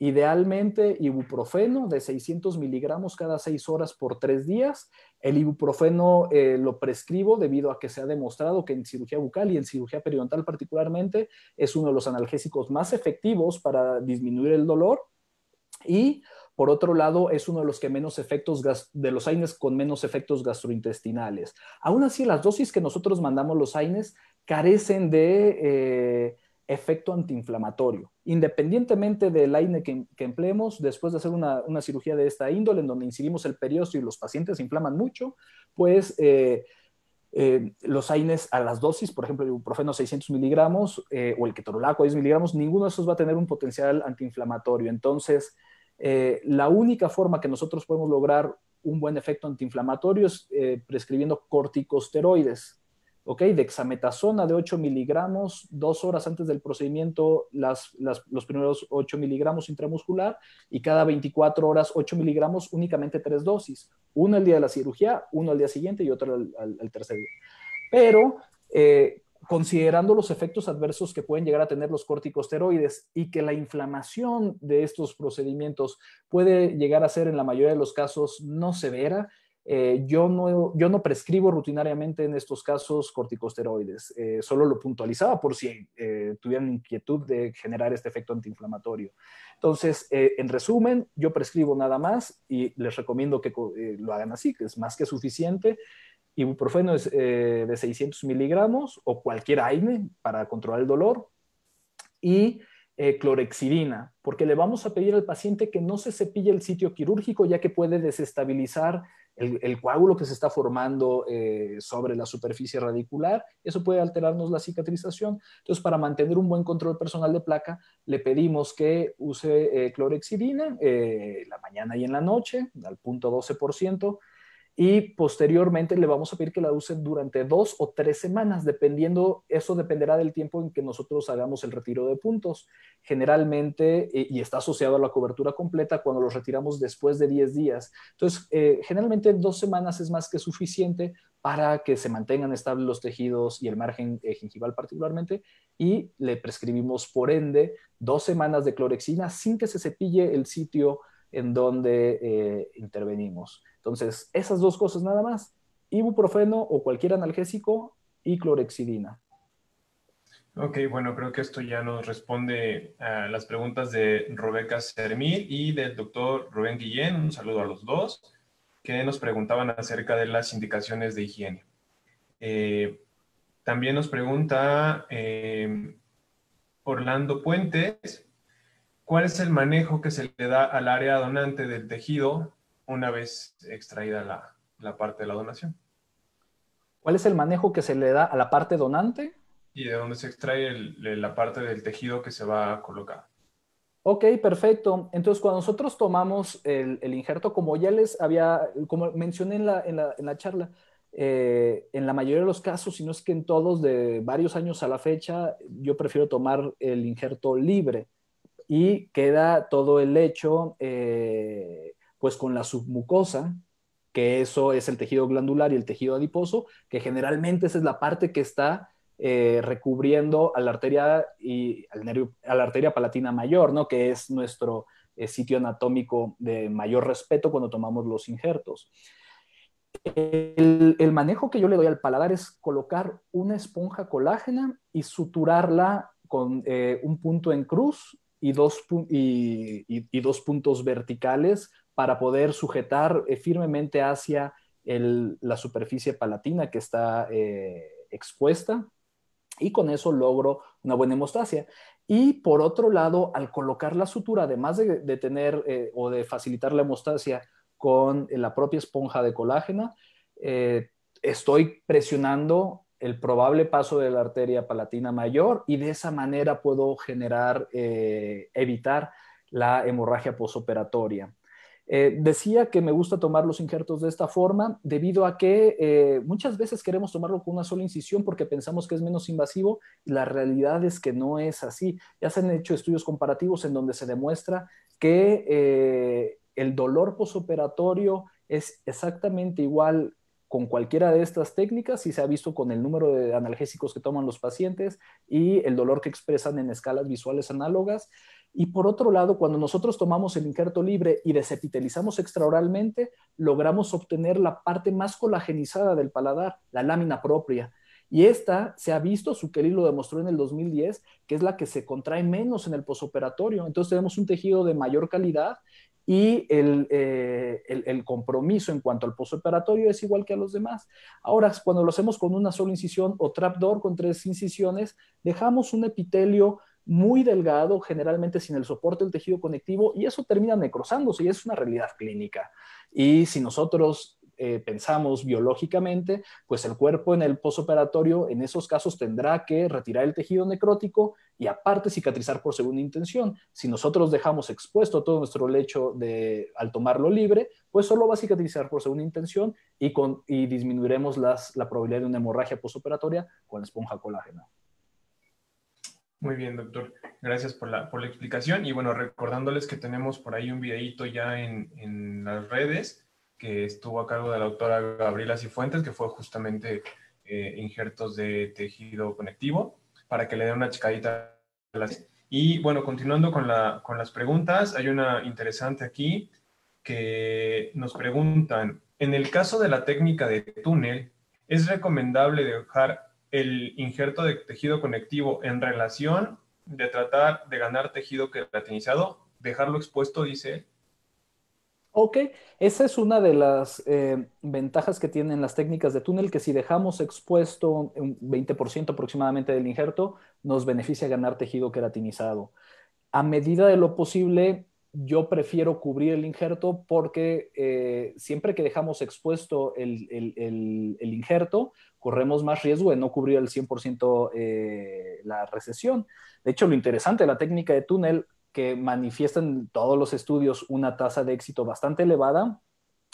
Idealmente, ibuprofeno de 600 miligramos cada 6 horas por 3 días. El ibuprofeno eh, lo prescribo debido a que se ha demostrado que en cirugía bucal y en cirugía periodontal particularmente es uno de los analgésicos más efectivos para disminuir el dolor. Y por otro lado, es uno de los que menos efectos de los AINES con menos efectos gastrointestinales. Aún así, las dosis que nosotros mandamos los AINES carecen de eh, efecto antiinflamatorio. Independientemente del AINE que, empleemos, después de hacer una, cirugía de esta índole, en donde incidimos el periósteo y los pacientes se inflaman mucho, pues eh, eh, los AINES a las dosis, por ejemplo, el ibuprofeno 600 miligramos eh, o el ketorolaco 10 miligramos, ninguno de esos va a tener un potencial antiinflamatorio. Entonces, la única forma que nosotros podemos lograr un buen efecto antiinflamatorio es prescribiendo corticosteroides ¿ok? Dexametasona de 8 miligramos, dos horas antes del procedimiento, los primeros 8 miligramos intramuscular y cada 24 horas 8 miligramos, únicamente tres dosis, una el día de la cirugía, uno al día siguiente y otra al, tercer día. Pero eh, considerando los efectos adversos que pueden llegar a tener los corticosteroides y que la inflamación de estos procedimientos puede llegar a ser en la mayoría de los casos no severa, eh, yo, no, yo no prescribo rutinariamente en estos casos corticosteroides, eh, solo lo puntualizaba por si eh, tuvieran inquietud de generar este efecto antiinflamatorio. Entonces, en resumen, yo prescribo nada más y les recomiendo que lo hagan así, que es más que suficiente. Ibuprofeno es de 600 miligramos o cualquier AINE para controlar el dolor y clorexidina, porque le vamos a pedir al paciente que no se cepille el sitio quirúrgico ya que puede desestabilizar el, coágulo que se está formando eh, sobre la superficie radicular, eso puede alterarnos la cicatrización. Entonces, para mantener un buen control personal de placa, le pedimos que use eh, clorexidina eh, la mañana y en la noche, al punto 12%, y posteriormente le vamos a pedir que la use durante dos o tres semanas, dependiendo, eso dependerá del tiempo en que nosotros hagamos el retiro de puntos. Generalmente, eh, y está asociado a la cobertura completa cuando los retiramos después de 10 días. Entonces, eh, generalmente dos semanas es más que suficiente para que se mantengan estables los tejidos y el margen eh, gingival particularmente, y le prescribimos, por ende, dos semanas de clorexina sin que se cepille el sitio en donde intervenimos. Entonces, esas dos cosas nada más, ibuprofeno o cualquier analgésico y clorexidina. Ok, bueno, creo que esto ya nos responde a las preguntas de Rebeca Cermil y del doctor Rubén Guillén. Un saludo a los dos, que nos preguntaban acerca de las indicaciones de higiene. Eh, también nos pregunta eh, Orlando Puentes, ¿cuál es el manejo que se le da al área donante del tejido una vez extraída la, parte de la donación. ¿Cuál es el manejo que se le da a la parte donante? Y de dónde se extrae la parte del tejido que se va a colocar. Ok, perfecto. Entonces, cuando nosotros tomamos el, injerto, como ya les había, como mencioné en la, charla, eh, en la mayoría de los casos, si no es que en todos, de varios años a la fecha, yo prefiero tomar el injerto libre y queda todo el hecho eh, pues con la submucosa, que eso es el tejido glandular y el tejido adiposo, que generalmente esa es la parte que está eh, recubriendo a la arteria y a la arteria palatina mayor, Que es nuestro eh, sitio anatómico de mayor respeto cuando tomamos los injertos. El, manejo que yo le doy al paladar es colocar una esponja colágena y suturarla con eh, un punto en cruz y dos puntos verticales para poder sujetar eh, firmemente hacia la superficie palatina que está eh, expuesta y con eso logro una buena hemostasia. Y por otro lado, al colocar la sutura, además de, tener eh, o de facilitar la hemostasia con la propia esponja de colágena, estoy presionando el probable paso de la arteria palatina mayor y de esa manera puedo generar, evitar la hemorragia posoperatoria. Eh, decía que me gusta tomar los injertos de esta forma debido a que eh, muchas veces queremos tomarlo con una sola incisión porque pensamos que es menos invasivo la realidad es que no es así. Ya se han hecho estudios comparativos en donde se demuestra que eh, el dolor posoperatorio es exactamente igual con cualquiera de estas técnicas y se ha visto con el número de analgésicos que toman los pacientes y el dolor que expresan en escalas visuales análogas. Y por otro lado, cuando nosotros tomamos el injerto libre y desepitelizamos extraoralmente, logramos obtener la parte más colagenizada del paladar, la lámina propia. Y esta se ha visto, Zuccheri lo demostró en el 2010, que es la que se contrae menos en el posoperatorio. Entonces tenemos un tejido de mayor calidad y eh, el, el, compromiso en cuanto al posoperatorio es igual que a los demás. Ahora, cuando lo hacemos con una sola incisión o trapdoor con tres incisiones, dejamos un epitelio muy delgado, generalmente sin el soporte del tejido conectivo, y eso termina necrosándose y es una realidad clínica. Y si nosotros eh, pensamos biológicamente, pues el cuerpo en el posoperatorio en esos casos tendrá que retirar el tejido necrótico y aparte cicatrizar por segunda intención. Si nosotros dejamos expuesto todo nuestro lecho de, al tomarlo libre, pues solo va a cicatrizar por segunda intención y, con, disminuiremos las, la probabilidad de una hemorragia posoperatoria con la esponja colágena. Muy bien, doctor. Gracias por la, por la explicación. Y bueno, recordándoles que tenemos por ahí un videíto ya en, las redes que estuvo a cargo de la doctora Gabriela Cifuentes, que fue justamente eh, injertos de tejido conectivo, para que le den una chicadita. Y bueno, continuando con, la, con las preguntas, hay una interesante aquí que nos preguntan, en el caso de la técnica de túnel, ¿es recomendable dejar el injerto de tejido conectivo en relación de tratar de ganar tejido queratinizado, dejarlo expuesto, dice él. Ok, esa es una de las eh, ventajas que tienen las técnicas de túnel, que si dejamos expuesto un 20% aproximadamente del injerto, nos beneficia ganar tejido queratinizado. A medida de lo posible, yo prefiero cubrir el injerto porque eh, siempre que dejamos expuesto el, injerto, corremos más riesgo de no cubrir al 100% eh, la recesión. De hecho, lo interesante de la técnica de túnel, que manifiestan todos los estudios una tasa de éxito bastante elevada,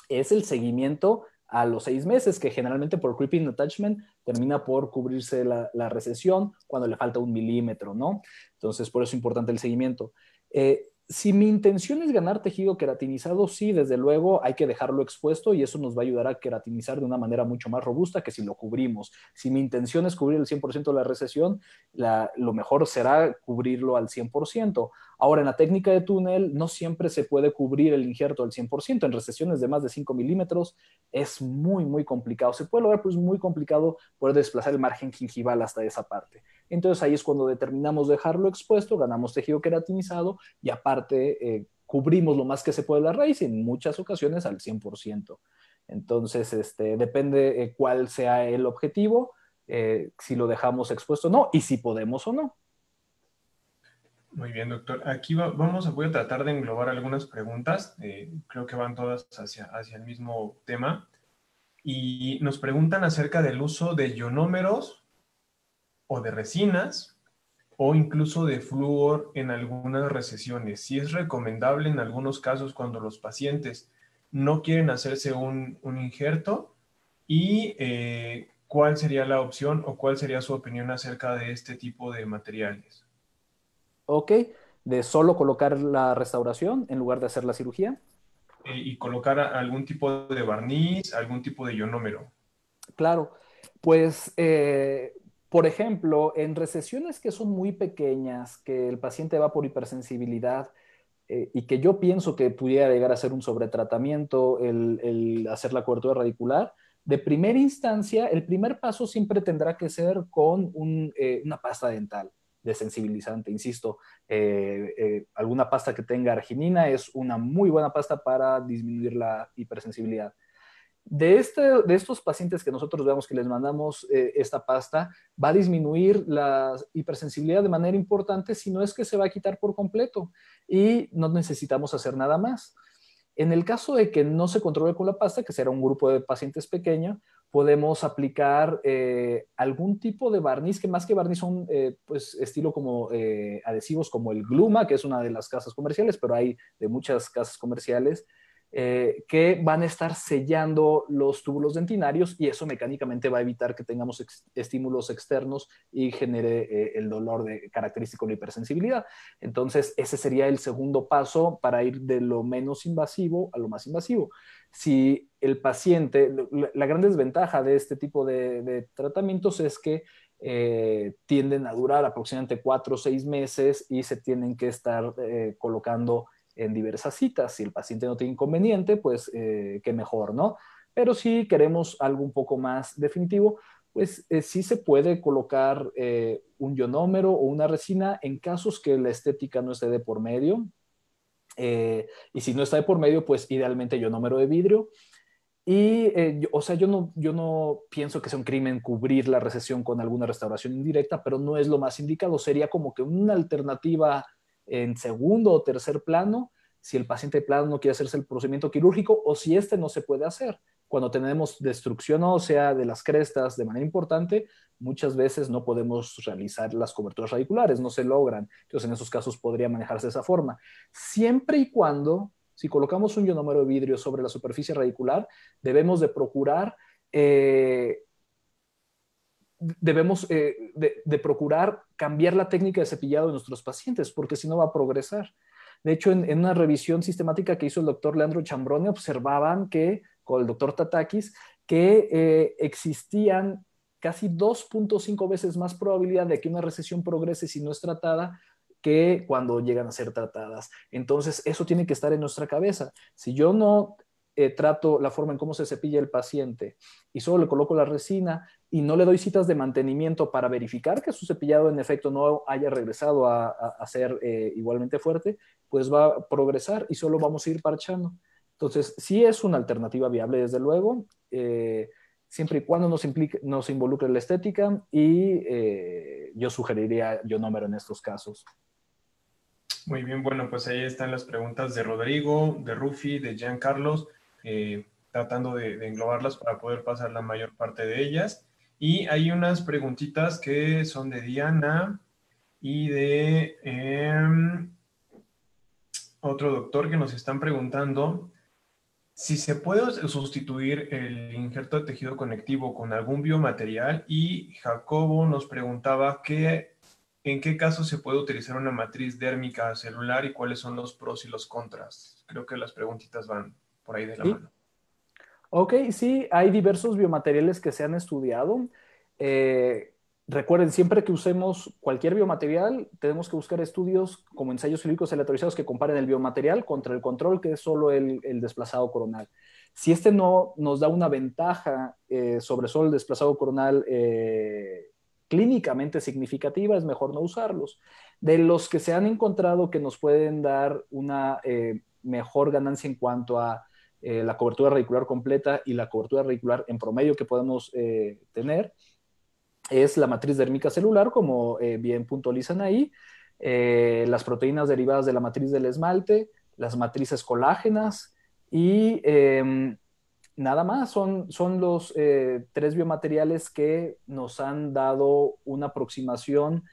es el seguimiento a los seis meses, que generalmente por creeping attachment termina por cubrirse la, la recesión cuando le falta un milímetro, ¿no? Entonces, por eso es importante el seguimiento. Eh, si mi intención es ganar tejido queratinizado, sí, desde luego hay que dejarlo expuesto y eso nos va a ayudar a queratinizar de una manera mucho más robusta que si lo cubrimos. Si mi intención es cubrir el 100% de la recesión, lo mejor será cubrirlo al 100%. Ahora, en la técnica de túnel no siempre se puede cubrir el injerto al 100%. En recesiones de más de 5 milímetros es muy, muy complicado. Se puede lograr, pero es muy complicado poder desplazar el margen gingival hasta esa parte. Entonces ahí es cuando determinamos dejarlo expuesto, ganamos tejido queratinizado y aparte eh, cubrimos lo más que se puede la raíz en muchas ocasiones al 100%. Entonces este, depende eh, cuál sea el objetivo, eh, si lo dejamos expuesto o no y si podemos o no. Muy bien, doctor. Aquí vamos, voy a tratar de englobar algunas preguntas. creo que van todas hacia, hacia el mismo tema. Y nos preguntan acerca del uso de ionómeros o de resinas o incluso de flúor en algunas recesiones. Si es recomendable en algunos casos cuando los pacientes no quieren hacerse un, injerto y eh, cuál sería la opción o cuál sería su opinión acerca de este tipo de materiales. Ok, de solo colocar la restauración en lugar de hacer la cirugía. Eh, y colocar algún tipo de barniz, algún tipo de ionómero. Claro, pues eh, por ejemplo, en recesiones que son muy pequeñas, que el paciente va por hipersensibilidad eh, y que yo pienso que pudiera llegar a ser un sobretratamiento, el, el hacer la cobertura radicular, de primera instancia, el primer paso siempre tendrá que ser con eh, una pasta dental desensibilizante. insisto, eh, alguna pasta que tenga arginina es una muy buena pasta para disminuir la hipersensibilidad. Este, de, estos pacientes que nosotros vemos que les mandamos eh, esta pasta, va a disminuir la hipersensibilidad de manera importante, si no es que se va a quitar por completo y no necesitamos hacer nada más. En el caso de que no se controle con la pasta, que será un grupo de pacientes pequeño, podemos aplicar eh, algún tipo de barniz, que más que barniz son eh, pues, estilo como adhesivos como el Gluma, que es una de las casas comerciales, pero hay de muchas casas comerciales, eh, que van a estar sellando los túbulos dentinarios y eso mecánicamente va a evitar que tengamos estímulos externos y genere eh, el dolor de, característico de la hipersensibilidad. Entonces, ese sería el segundo paso para ir de lo menos invasivo a lo más invasivo. Si el paciente, la, gran desventaja de este tipo de, tratamientos es que eh, tienden a durar aproximadamente cuatro o seis meses y se tienen que estar colocando en diversas citas. Si el paciente no tiene inconveniente, pues eh, qué mejor, ¿no? Pero si queremos algo un poco más definitivo, pues eh, sí se puede colocar eh, un ionómero o una resina en casos que la estética no esté de por medio. y si no está de por medio, pues idealmente ionómero de vidrio. Y, o sea, yo no, yo no pienso que sea un crimen cubrir la recesión con alguna restauración indirecta, pero no es lo más indicado. Sería como que una alternativa en segundo o tercer plano si el paciente de plano no quiere hacerse el procedimiento quirúrgico o si este no se puede hacer. Cuando tenemos destrucción ósea de las crestas de manera importante, muchas veces no podemos realizar las coberturas radiculares, no se logran. Entonces, en esos casos podría manejarse de esa forma. Siempre y cuando, si colocamos un ionómero de vidrio sobre la superficie radicular, debemos de procurar eh, debemos eh, de, procurar cambiar la técnica de cepillado de nuestros pacientes, porque si no va a progresar. De hecho, en, una revisión sistemática que hizo el doctor Leandro Chambrone, observaban que, con el doctor Tatakis, que eh, existían casi 2.5 veces más probabilidad de que una recesión progrese si no es tratada que cuando llegan a ser tratadas. Entonces, eso tiene que estar en nuestra cabeza. Si yo no eh, trato la forma en cómo se cepilla el paciente y solo le coloco la resina y no le doy citas de mantenimiento para verificar que su cepillado en efecto no haya regresado a, ser eh, igualmente fuerte, pues va a progresar y solo vamos a ir parchando. Entonces, sí es una alternativa viable, desde luego, eh, siempre y cuando nos, nos involucre la estética y yo sugeriría yo número en estos casos. Muy bien, bueno, pues ahí están las preguntas de Rodrigo, de Rufi, de Jean Carlos. Eh, tratando de, englobarlas para poder pasar la mayor parte de ellas. Y hay unas preguntitas que son de Diana y de em, otro doctor que nos están preguntando si se puede sustituir el injerto de tejido conectivo con algún biomaterial y Jacobo nos preguntaba que, en qué caso se puede utilizar una matriz dérmica celular y cuáles son los pros y los contras. Creo que las preguntitas van por ahí de la mano. Ok, sí, hay diversos biomateriales que se han estudiado. Eh, recuerden, siempre que usemos cualquier biomaterial, tenemos que buscar estudios como ensayos clínicos aleatorizados que comparen el biomaterial contra el control, que es solo el, desplazado coronal. Si este no nos da una ventaja eh, sobre solo el desplazado coronal eh, clínicamente significativa, es mejor no usarlos. De los que se han encontrado que nos pueden dar una mejor ganancia en cuanto a eh, la cobertura radicular completa y la cobertura radicular en promedio que podemos eh, tener, es la matriz dérmica celular, como eh, bien puntualizan ahí, las proteínas derivadas de la matriz del esmalte, las matrices colágenas y em, nada más, son, son los tres biomateriales que nos han dado una aproximación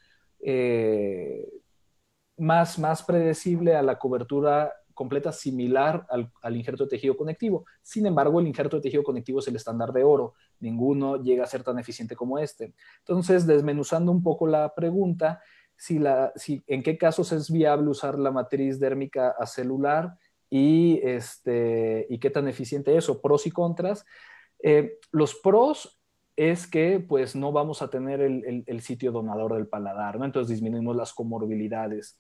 más, más predecible a la cobertura completa similar al, injerto de tejido conectivo. Sin embargo, el injerto de tejido conectivo es el estándar de oro. Ninguno llega a ser tan eficiente como este. Entonces, desmenuzando un poco la pregunta, si la, en qué casos es viable usar la matriz dérmica acelular y, este, y qué tan eficiente es eso, pros y contras. Eh, los pros es que pues no vamos a tener el, el sitio donador del paladar, ¿no? Entonces disminuimos las comorbilidades.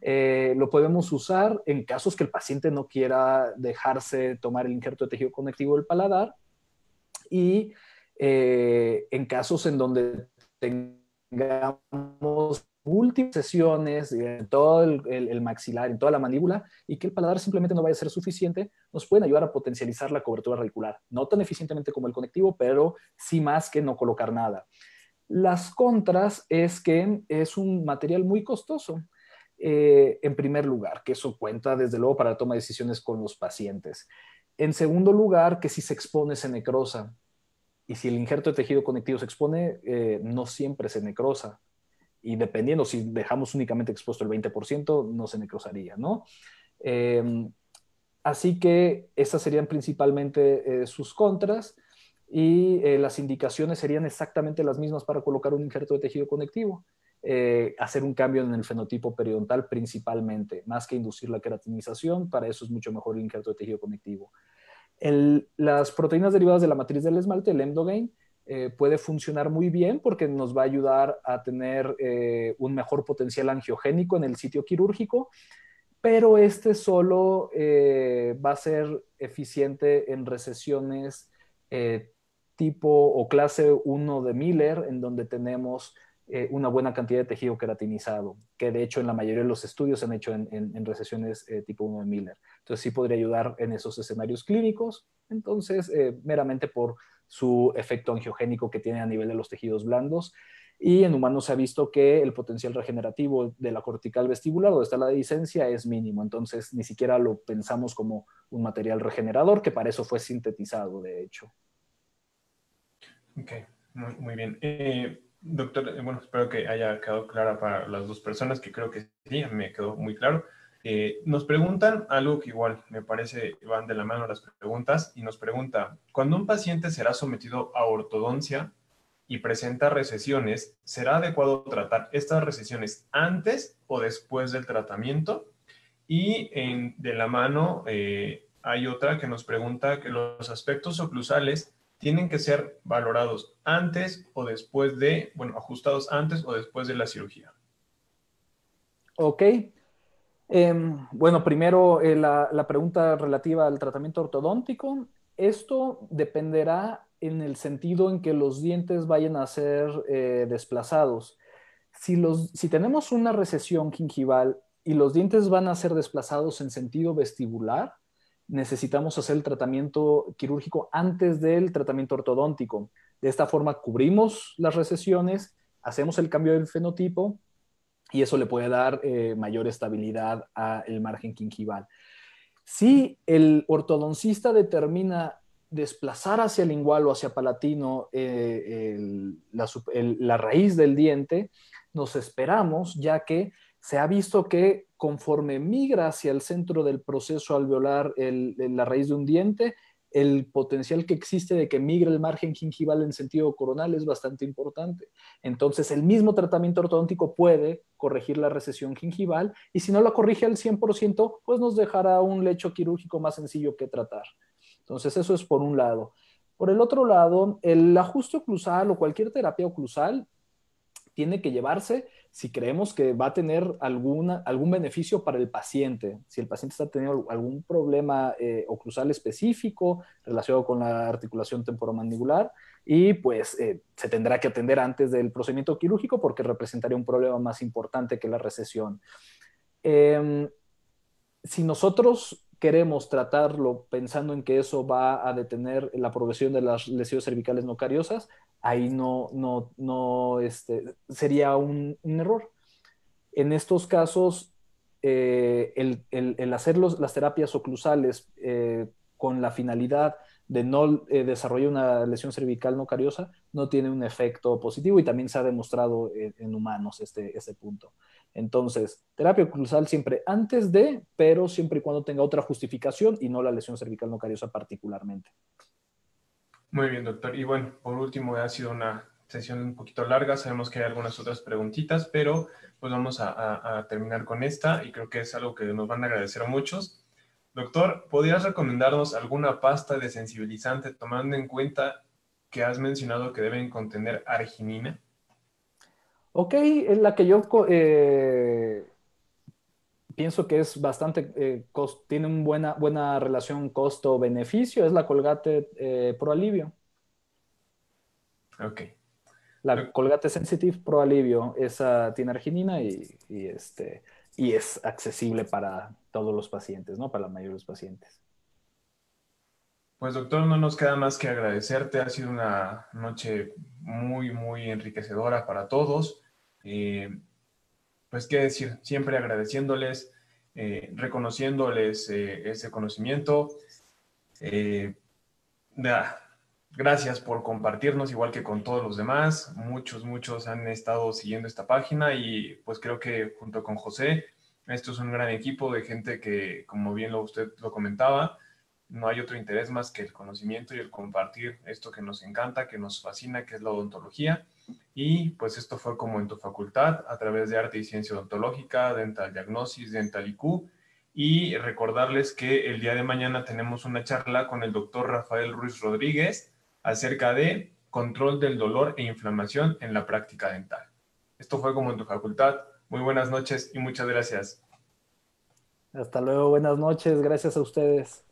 Eh, lo podemos usar en casos que el paciente no quiera dejarse tomar el injerto de tejido conectivo del paladar y eh, en casos en donde tengamos múltiples sesiones en todo el, maxilar, en toda la mandíbula, y que el paladar simplemente no vaya a ser suficiente, nos pueden ayudar a potencializar la cobertura radicular. No tan eficientemente como el conectivo, pero sí más que no colocar nada. Las contras es que es un material muy costoso. Eh, en primer lugar, que eso cuenta desde luego para la toma de decisiones con los pacientes. En segundo lugar, que si se expone se necrosa. Y si el injerto de tejido conectivo se expone, eh, no siempre se necrosa. Y dependiendo, si dejamos únicamente expuesto el 20%, no se necrosaría, ¿no? Em, así que esas serían principalmente eh, sus contras y las indicaciones serían exactamente las mismas para colocar un injerto de tejido conectivo. Eh, hacer un cambio en el fenotipo periodontal principalmente, más que inducir la queratinización, para eso es mucho mejor el injerto de tejido conectivo. las proteínas derivadas de la matriz del esmalte, el endogain, eh, puede funcionar muy bien porque nos va a ayudar a tener eh, un mejor potencial angiogénico en el sitio quirúrgico, pero este solo va a ser eficiente en recesiones tipo o clase 1 de Miller, en donde tenemos eh, una buena cantidad de tejido queratinizado, que de hecho en la mayoría de los estudios se han hecho en, recesiones eh, tipo 1 de Miller. Entonces sí podría ayudar en esos escenarios clínicos, entonces eh, meramente por su efecto angiogénico que tiene a nivel de los tejidos blandos. Y en humanos se ha visto que el potencial regenerativo de la cortical vestibular, donde está la disencia, es mínimo. Entonces, ni siquiera lo pensamos como un material regenerador, que para eso fue sintetizado, de hecho. Ok, muy, bien. Doctor, eh, bueno, espero que haya quedado clara para las dos personas, que creo que sí, me quedó muy claro. Eh, nos preguntan algo que igual me parece van de la mano las preguntas y nos pregunta, cuando un paciente será sometido a ortodoncia y presenta recesiones, ¿será adecuado tratar estas recesiones antes o después del tratamiento? Y de la mano eh, hay otra que nos pregunta que los aspectos oclusales tienen que ser valorados antes o después de, bueno, ajustados antes o después de la cirugía. Ok. Em, bueno, primero eh, la, pregunta relativa al tratamiento ortodóntico. Esto dependerá en el sentido en que los dientes vayan a ser eh, desplazados. Si, los, si tenemos una recesión gingival y los dientes van a ser desplazados en sentido vestibular, necesitamos hacer el tratamiento quirúrgico antes del tratamiento ortodóntico. De esta forma cubrimos las recesiones, hacemos el cambio del fenotipo y eso le puede dar eh, mayor estabilidad al margen quingival. Si el ortodoncista determina desplazar hacia lingual o hacia palatino eh, la raíz del diente, nos esperamos ya que se ha visto que conforme migra hacia el centro del proceso alveolar la raíz de un diente, el potencial que existe de que migre el margen gingival en sentido coronal es bastante importante. Entonces, el mismo tratamiento ortodóntico puede corregir la recesión gingival y si no la corrige al 100%, pues nos dejará un lecho quirúrgico más sencillo que tratar. Entonces, eso es por un lado. Por el otro lado, el ajuste oclusal o cualquier terapia oclusal tiene que llevarse si creemos que va a tener alguna, algún beneficio para el paciente, si el paciente está teniendo algún problema eh, oclusal específico relacionado con la articulación temporomandibular, y pues eh, se tendrá que atender antes del procedimiento quirúrgico porque representaría un problema más importante que la recesión. Em, si nosotros queremos tratarlo pensando en que eso va a detener la progresión de las lesiones cervicales no cariosas, ahí no, no, no, este, sería un, error. En estos casos, eh, el, el, hacer las terapias oclusales eh, con la finalidad de no eh, desarrollar una lesión cervical no cariosa no tiene un efecto positivo y también se ha demostrado en, humanos este, este, punto. Entonces, terapia oclusal siempre antes de, pero siempre y cuando tenga otra justificación y no la lesión cervical no cariosa particularmente. Muy bien, doctor. Y bueno, por último, ha sido una sesión un poquito larga. Sabemos que hay algunas otras preguntitas, pero pues vamos a, terminar con esta y creo que es algo que nos van a agradecer a muchos. Doctor, ¿podrías recomendarnos alguna pasta de sensibilizante, tomando en cuenta que has mencionado que deben contener arginina? Ok, es la que yo eh, pienso que es bastante, eh, tiene una buena, buena relación costo-beneficio, es la Colgate eh, Pro Alivio. Ok. La Colgate Sensitive Pro Alivio, esa tiene arginina y, este, y es accesible para todos los pacientes, ¿no? Para la mayoría de los pacientes. Pues doctor, no nos queda más que agradecerte. Ha sido una noche muy, muy enriquecedora para todos. Eh, pues qué decir, siempre agradeciéndoles, eh, reconociéndoles eh, ese conocimiento. Eh, gracias por compartirnos, igual que con todos los demás. Muchos, muchos han estado siguiendo esta página y pues creo que junto con José, esto es un gran equipo de gente que, como bien lo, usted lo comentaba, no hay otro interés más que el conocimiento y el compartir esto que nos encanta, que nos fascina, que es la odontología y pues esto fue como en tu facultad, a través de Arte y Ciencia Odontológica, Dental Diagnosis, Dental IQ. Y recordarles que el día de mañana tenemos una charla con el doctor Rafael Ruiz Rodríguez acerca de control del dolor e inflamación en la práctica dental. Esto fue como en tu facultad. Muy buenas noches y muchas gracias. Hasta luego, buenas noches, gracias a ustedes.